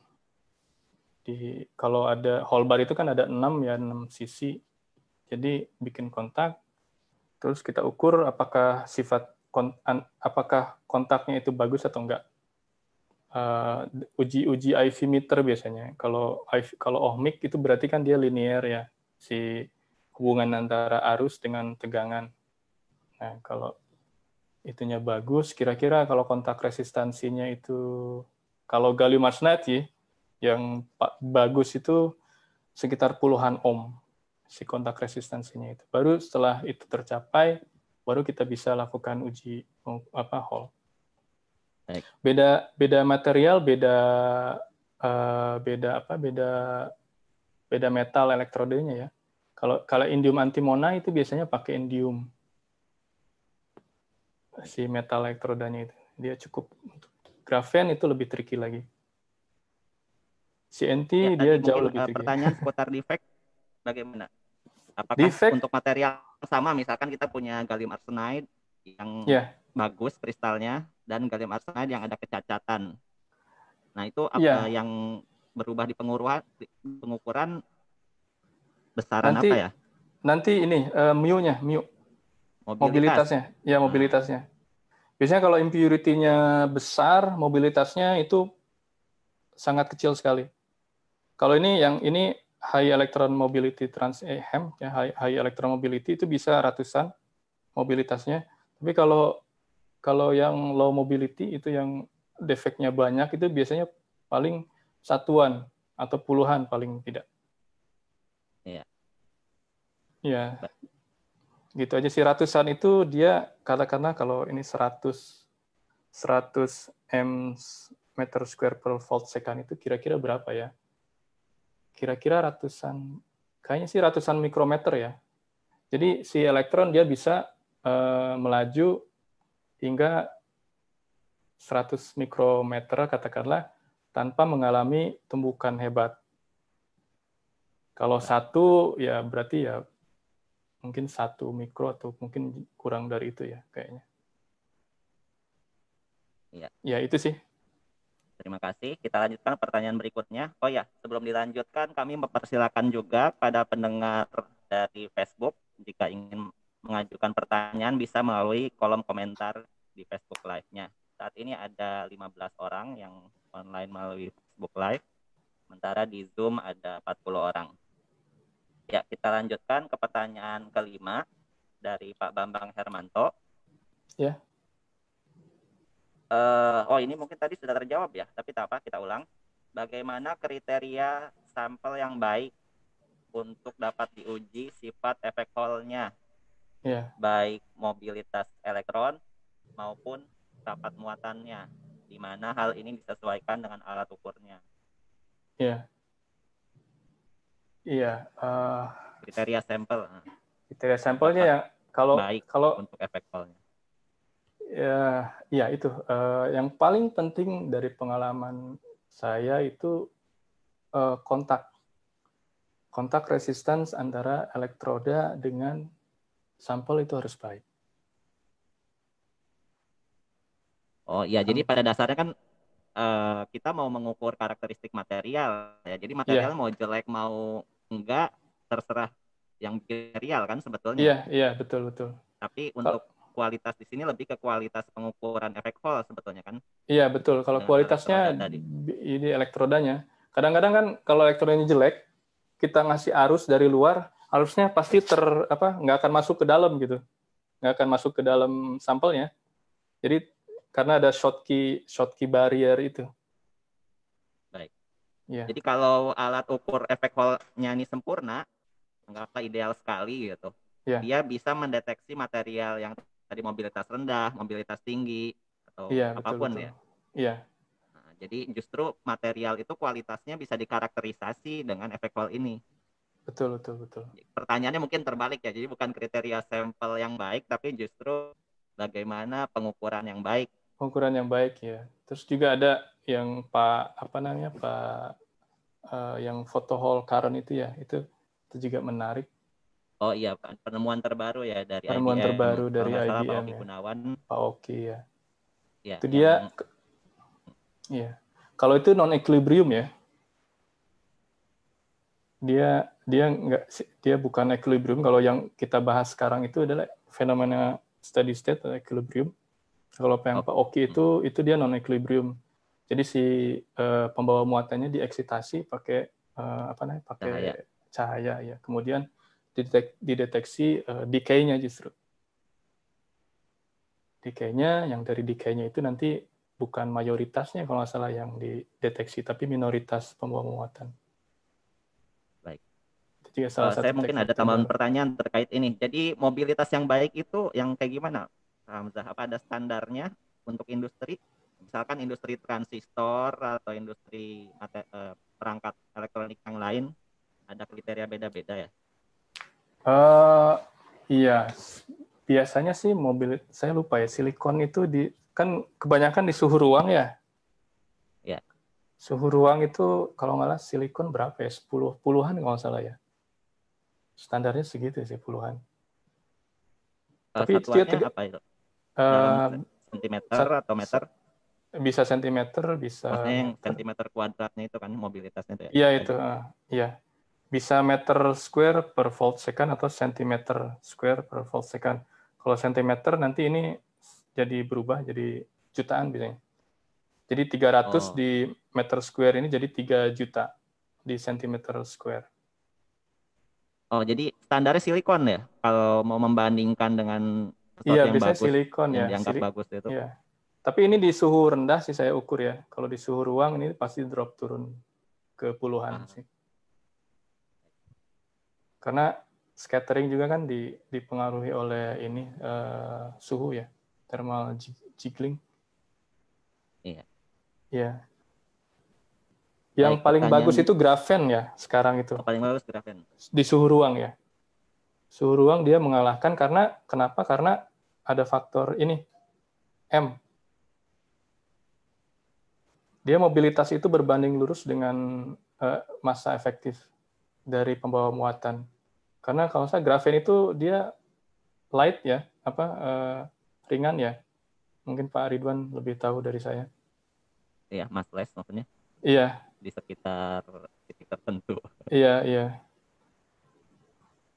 di kalau ada whole bar itu kan ada enam ya enam sisi jadi bikin kontak terus kita ukur apakah sifat apakah kontaknya itu bagus atau enggak. Eh, uji uji uji IV meter biasanya. Kalau IV, kalau ohmic itu berarti kan dia linear ya si hubungan antara arus dengan tegangan. Nah kalau itunya bagus, kira-kira kalau kontak resistansinya itu kalau gallium arsenide yang bagus itu sekitar puluhan ohm si kontak resistansinya itu. Baru setelah itu tercapai, baru kita bisa lakukan uji oh, apa hall. Beda beda material, beda uh, beda apa? Beda beda metal elektrodenya ya. Kalau kalau indium antimona itu biasanya pakai indium si metal elektrodanya itu. Dia cukup untuk grafen itu lebih tricky lagi. CNT ya, dia jauh lebih eh, tricky. Pertanyaan <laughs> seputar defect bagaimana? apakah defect. untuk material sama misalkan kita punya gallium arsenide yang yeah. bagus kristalnya dan gallium arsenide yang ada kecacatan. Nah, itu apa yeah. yang berubah di pengukuran pengukuran besaran nanti, apa ya? Nanti ini uh, mu-nya, mu. Mobilitas. Mobilitasnya. Ya, mobilitasnya. Biasanya kalau impurity-nya besar, mobilitasnya itu sangat kecil sekali. Kalau ini yang ini high electron mobility trans eh, ya, high, high electron mobility itu bisa ratusan mobilitasnya. Tapi kalau kalau yang low mobility itu yang defeknya banyak itu biasanya paling satuan atau puluhan paling tidak. Iya. Iya. Gitu aja sih ratusan itu dia katakanlah kalau ini 100 100 m meter square per volt second itu kira-kira berapa ya? kira-kira ratusan, kayaknya sih ratusan mikrometer ya. Jadi si elektron dia bisa uh, melaju hingga 100 mikrometer katakanlah tanpa mengalami tumbukan hebat. Kalau ya. satu ya berarti ya mungkin satu mikro atau mungkin kurang dari itu ya kayaknya. Ya, ya itu sih Terima kasih. Kita lanjutkan pertanyaan berikutnya. Oh ya, sebelum dilanjutkan kami mempersilahkan juga pada pendengar dari Facebook jika ingin mengajukan pertanyaan bisa melalui kolom komentar di Facebook Live-nya. Saat ini ada 15 orang yang online melalui Facebook Live. Sementara di Zoom ada 40 orang. Ya, kita lanjutkan ke pertanyaan kelima dari Pak Bambang Hermanto. Ya uh, oh ini mungkin tadi sudah terjawab ya, tapi tak apa kita ulang. Bagaimana kriteria sampel yang baik untuk dapat diuji sifat efek hall Yeah. Baik mobilitas elektron maupun dapat muatannya, di mana hal ini disesuaikan dengan alat ukurnya. Iya. Yeah. Iya, yeah. uh, kriteria sampel. Kriteria sampelnya yang kalau baik kalau untuk efek hall ya, ya itu uh, yang paling penting dari pengalaman saya itu uh, kontak kontak resistance antara elektroda dengan sampel itu harus baik. Oh iya, jadi pada dasarnya kan uh, kita mau mengukur karakteristik material ya. Jadi material yeah. mau jelek mau enggak terserah yang material kan sebetulnya. Iya, yeah, iya, yeah, betul betul. Tapi untuk oh kualitas di sini lebih ke kualitas pengukuran efek Hall sebetulnya kan? Iya betul. Kalau nah, kualitasnya tadi. ini elektrodanya. Kadang-kadang kan kalau elektrodanya jelek, kita ngasih arus dari luar, arusnya pasti ter apa nggak akan masuk ke dalam gitu, nggak akan masuk ke dalam sampelnya. Jadi karena ada key Schottky key barrier itu. Baik. Ya. Jadi kalau alat ukur efek Hall-nya ini sempurna, nggak apa ideal sekali gitu. Ya. Dia bisa mendeteksi material yang tadi mobilitas rendah, mobilitas tinggi atau iya, apapun betul, ya. Iya. Nah, jadi justru material itu kualitasnya bisa dikarakterisasi dengan efek wall ini. Betul, betul, betul. Pertanyaannya mungkin terbalik ya. Jadi bukan kriteria sampel yang baik tapi justru bagaimana pengukuran yang baik. Pengukuran yang baik ya. Terus juga ada yang Pak apa namanya Pak uh, yang foto hall current itu ya. Itu itu juga menarik Oh iya, Penemuan terbaru ya dari Penemuan IBM. terbaru dari oh, IBM. Pak Oki ya. Gunawan. Pak Oki ya. ya itu yang... dia. Kalau itu non equilibrium ya. Dia dia nggak dia bukan equilibrium. Kalau yang kita bahas sekarang itu adalah fenomena steady state atau equilibrium. Kalau yang Pak Oki itu oh. itu dia non equilibrium. Jadi si uh, pembawa muatannya dieksitasi pakai uh, apa namanya? pakai cahaya. cahaya ya. Kemudian didetek, dideteksi uh, decay-nya justru. Decay-nya, yang dari decay-nya itu nanti bukan mayoritasnya kalau nggak salah yang dideteksi, tapi minoritas pembawa muatan. Baik. Itu juga salah uh, satu saya mungkin ada tambahan pertanyaan terkait ini. Jadi mobilitas yang baik itu yang kayak gimana, nah, Hamzah? Apa ada standarnya untuk industri? Misalkan industri transistor atau industri eh, perangkat elektronik yang lain, ada kriteria beda-beda ya? Uh, iya, biasanya sih mobil saya lupa ya silikon itu di kan kebanyakan di suhu ruang ya. Ya. Suhu ruang itu kalau nggak salah silikon berapa ya? Sepuluh puluhan kalau nggak salah ya. Standarnya segitu sih puluhan. Uh, Tapi itu apa itu? Uh, sentimeter atau meter? Bisa sentimeter, bisa Maksudnya yang sentimeter kuadratnya itu kan mobilitasnya itu ya. Iya itu, uh, iya bisa meter square per volt second atau centimeter square per volt second. Kalau centimeter nanti ini jadi berubah jadi jutaan biasanya. Jadi 300 oh. di meter square ini jadi 3 juta di centimeter square. Oh, jadi standarnya silikon ya kalau mau membandingkan dengan Iya, yang biasanya bagus, silikon ya. Yang Sili bagus itu. Iya. Tapi ini di suhu rendah sih saya ukur ya. Kalau di suhu ruang ini pasti drop turun ke puluhan ah. sih. Karena scattering juga kan dipengaruhi oleh ini uh, suhu ya, thermal jiggling. Iya. Iya. Yang Baik, paling pertanyaan... bagus itu grafen ya sekarang itu. Paling bagus grafen. Di suhu ruang ya. Suhu ruang dia mengalahkan karena kenapa? Karena ada faktor ini M. Dia mobilitas itu berbanding lurus dengan uh, massa efektif dari pembawa muatan karena kalau saya grafen itu dia light ya, apa uh, ringan ya. Mungkin Pak Ridwan lebih tahu dari saya. Iya, Mas Les maksudnya. Iya. Di sekitar titik tertentu. Iya, iya.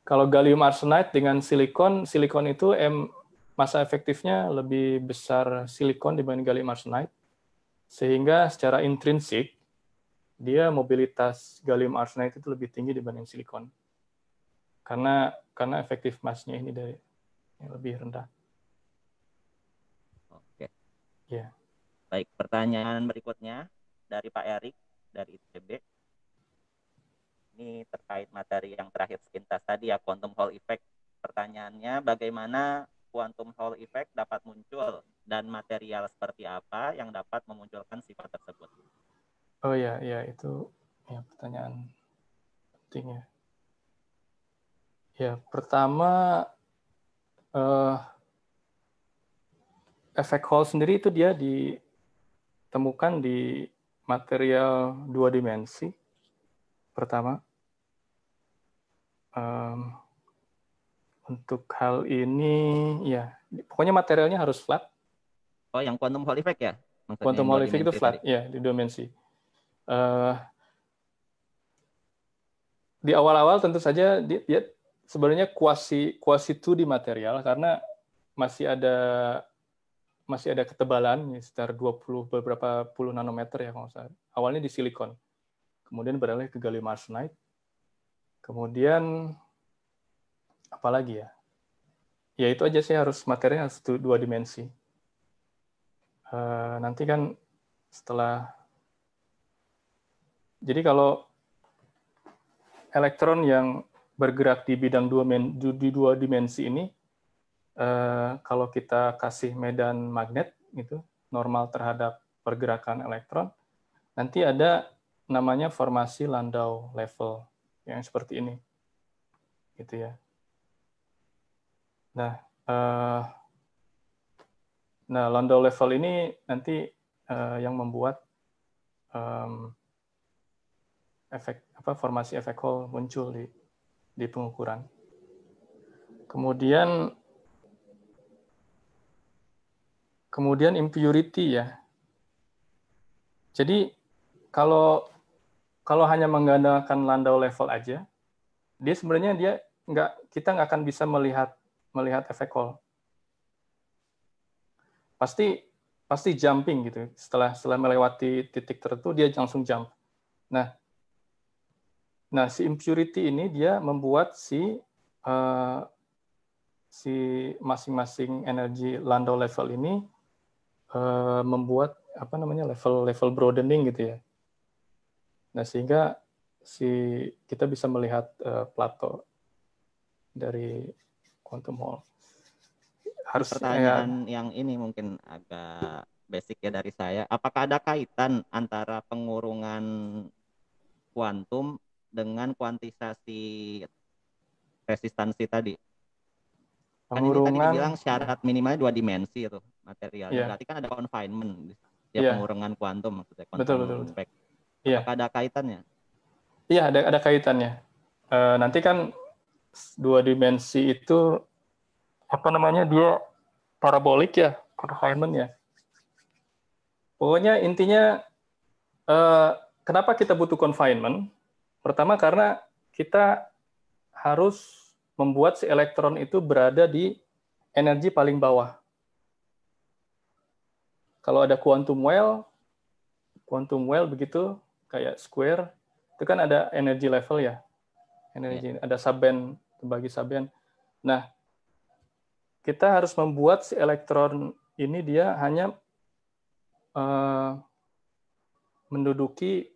Kalau gallium arsenide dengan silikon, silikon itu M masa efektifnya lebih besar silikon dibanding gallium arsenide. Sehingga secara intrinsik dia mobilitas gallium arsenide itu lebih tinggi dibanding silikon karena karena efektif masnya ini dari yang lebih rendah. Oke. Ya. Yeah. Baik, pertanyaan berikutnya dari Pak Erik dari ITB. Ini terkait materi yang terakhir skintas tadi ya quantum Hall effect. Pertanyaannya bagaimana quantum Hall effect dapat muncul dan material seperti apa yang dapat memunculkan sifat tersebut? Oh ya, ya itu ya pertanyaan penting ya. Ya, pertama uh, efek Hall sendiri itu dia ditemukan di material dua dimensi. Pertama, um, untuk hal ini, ya, pokoknya materialnya harus flat. Oh, yang quantum Hall effect ya? Maksudnya quantum Hall effect itu flat, ya, di dua dimensi. Uh, di awal-awal tentu saja dia, dia sebenarnya kuasi kuasi itu di material karena masih ada masih ada ketebalan sekitar 20 beberapa puluh nanometer ya kalau saya. Awalnya di silikon. Kemudian beralih ke gallium arsenide. Kemudian apalagi ya? Ya itu aja sih harus materinya harus dua dimensi. Uh, nanti kan setelah jadi kalau elektron yang bergerak di bidang dua di dua dimensi ini eh, kalau kita kasih medan magnet itu normal terhadap pergerakan elektron nanti ada namanya formasi Landau level yang seperti ini gitu ya nah eh, nah Landau level ini nanti eh, yang membuat efek apa formasi efek Hall muncul di di pengukuran. Kemudian kemudian impurity ya. Jadi kalau kalau hanya mengandalkan landau level aja, dia sebenarnya dia nggak kita nggak akan bisa melihat melihat efek hole. Pasti pasti jumping gitu. Setelah setelah melewati titik tertentu dia langsung jump. Nah, Nah, si impurity ini dia membuat si uh, si masing-masing energi Landau level ini uh, membuat apa namanya level level broadening gitu ya. Nah, sehingga si kita bisa melihat uh, plato dari quantum hall Harus pertanyaan ya, yang ini mungkin agak basic ya dari saya. Apakah ada kaitan antara pengurungan kuantum dengan kuantisasi resistansi tadi. Pengurungan. Kan ini tadi dibilang syarat minimalnya dua dimensi itu material. Yeah. Berarti kan ada confinement. Ya yeah. pengurangan kuantum maksudnya. Kuantum betul, betul, betul. Spek. Yeah. ada kaitannya? Iya, yeah, ada ada kaitannya. Uh, nanti kan dua dimensi itu apa namanya dua parabolik ya confinement ya. Pokoknya intinya uh, kenapa kita butuh confinement? Pertama karena kita harus membuat si elektron itu berada di energi paling bawah. Kalau ada quantum well, quantum well begitu kayak square, itu kan ada energi level ya. Energi yeah. ada subband terbagi subband. Nah, kita harus membuat si elektron ini dia hanya uh, menduduki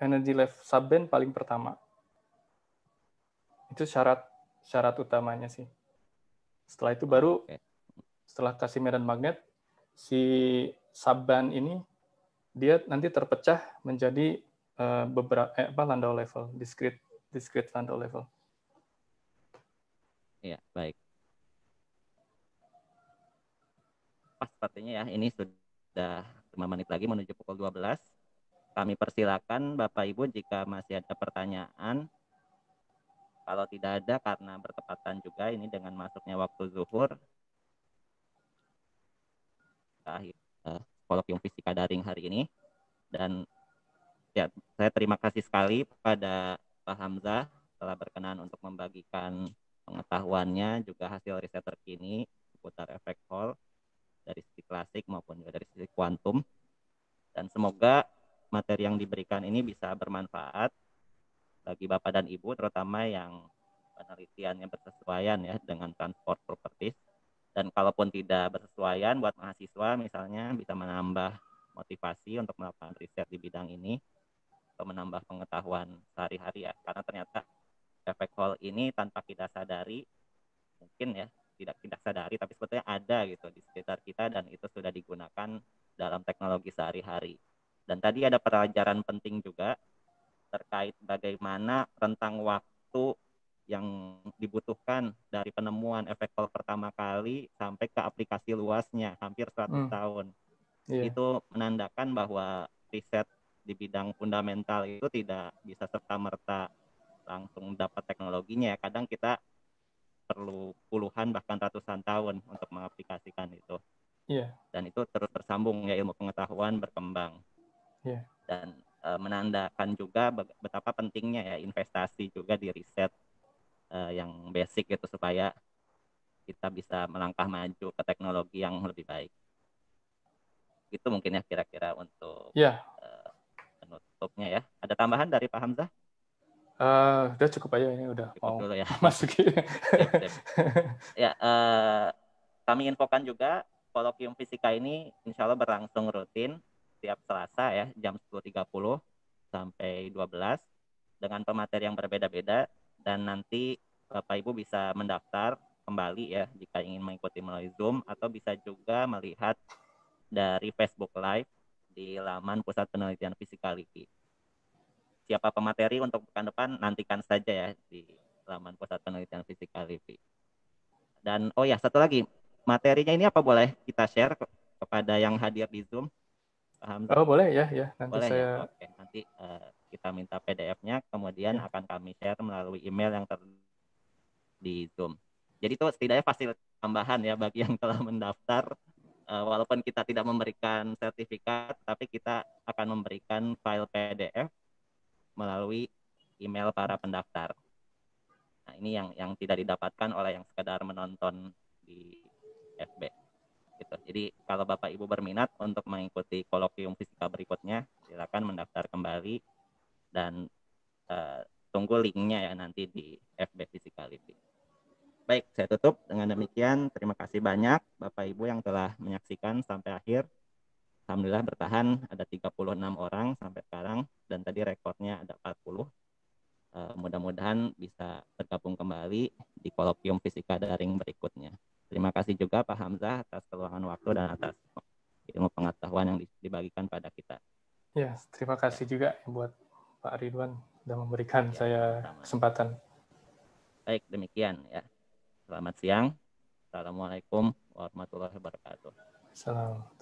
energy level subband paling pertama. Itu syarat syarat utamanya sih. Setelah itu baru setelah kasih medan magnet si subband ini dia nanti terpecah menjadi uh, eh, beberapa eh, apa landau level, discrete discrete landau level. Iya, baik. Pas sepertinya ya, ini sudah 5 menit lagi menuju pukul 12. Kami persilakan Bapak Ibu jika masih ada pertanyaan. Kalau tidak ada karena bertepatan juga ini dengan masuknya waktu zuhur. Akhir kolokium eh, fisika daring hari ini dan ya saya terima kasih sekali pada Pak Hamzah telah berkenan untuk membagikan pengetahuannya juga hasil riset terkini seputar efek Hall dari sisi klasik maupun juga dari sisi kuantum dan semoga materi yang diberikan ini bisa bermanfaat bagi Bapak dan Ibu, terutama yang penelitiannya bersesuaian ya dengan transport properties. Dan kalaupun tidak bersesuaian, buat mahasiswa misalnya bisa menambah motivasi untuk melakukan riset di bidang ini atau menambah pengetahuan sehari-hari ya. Karena ternyata efek hall ini tanpa kita sadari mungkin ya tidak kita sadari tapi sebetulnya ada gitu di sekitar kita dan itu sudah digunakan dalam teknologi sehari-hari. Dan tadi ada pelajaran penting juga terkait bagaimana rentang waktu yang dibutuhkan dari penemuan efek kol pertama kali sampai ke aplikasi luasnya hampir 100 hmm. tahun. Yeah. Itu menandakan bahwa riset di bidang fundamental itu tidak bisa serta-merta langsung dapat teknologinya. Ya. Kadang kita perlu puluhan bahkan ratusan tahun untuk mengaplikasikan itu. Yeah. Dan itu terus tersambung ya ilmu pengetahuan berkembang. Iya. dan uh, menandakan juga betapa pentingnya ya investasi juga di riset uh, yang basic gitu supaya kita bisa melangkah maju ke teknologi yang lebih baik. Itu mungkin ya kira-kira untuk yeah. Iya. uh, penutupnya ya. Ada tambahan dari Pak Hamzah? Uh, udah cukup aja ini udah cukup mau dulu ya. <laughs> masukin. ya, uh, kami infokan juga kolokium fisika ini insya Allah berlangsung rutin setiap Selasa ya jam 10.30 sampai 12 dengan pemateri yang berbeda-beda dan nanti Bapak Ibu bisa mendaftar kembali ya jika ingin mengikuti melalui Zoom atau bisa juga melihat dari Facebook Live di laman Pusat Penelitian Fisikaliki Siapa pemateri untuk pekan depan nantikan saja ya di laman Pusat Penelitian Fisikaliki Dan oh ya satu lagi materinya ini apa boleh kita share kepada yang hadir di Zoom? paham oh boleh ya ya nanti boleh, saya ya? Oke, nanti uh, kita minta PDF-nya kemudian ya. akan kami share melalui email yang ter di Zoom jadi itu setidaknya fasilitas tambahan ya bagi yang telah mendaftar uh, walaupun kita tidak memberikan sertifikat tapi kita akan memberikan file PDF melalui email para pendaftar nah ini yang yang tidak didapatkan oleh yang sekedar menonton di FB jadi kalau Bapak Ibu berminat untuk mengikuti kolokium fisika berikutnya, silakan mendaftar kembali dan uh, tunggu linknya ya nanti di FB Fisika Lipi. Baik, saya tutup dengan demikian. Terima kasih banyak Bapak Ibu yang telah menyaksikan sampai akhir. Alhamdulillah bertahan ada 36 orang sampai sekarang dan tadi rekornya ada 40. Uh, eh, Mudah-mudahan bisa bergabung kembali di kolokium fisika daring berikutnya. Terima kasih juga Pak Hamzah atas keluangan waktu dan atas ilmu pengetahuan yang dibagikan pada kita. Ya, terima kasih ya. juga buat Pak Ridwan sudah memberikan ya, saya kesempatan. Baik, demikian ya. Selamat siang. Assalamualaikum warahmatullahi wabarakatuh. Assalamualaikum.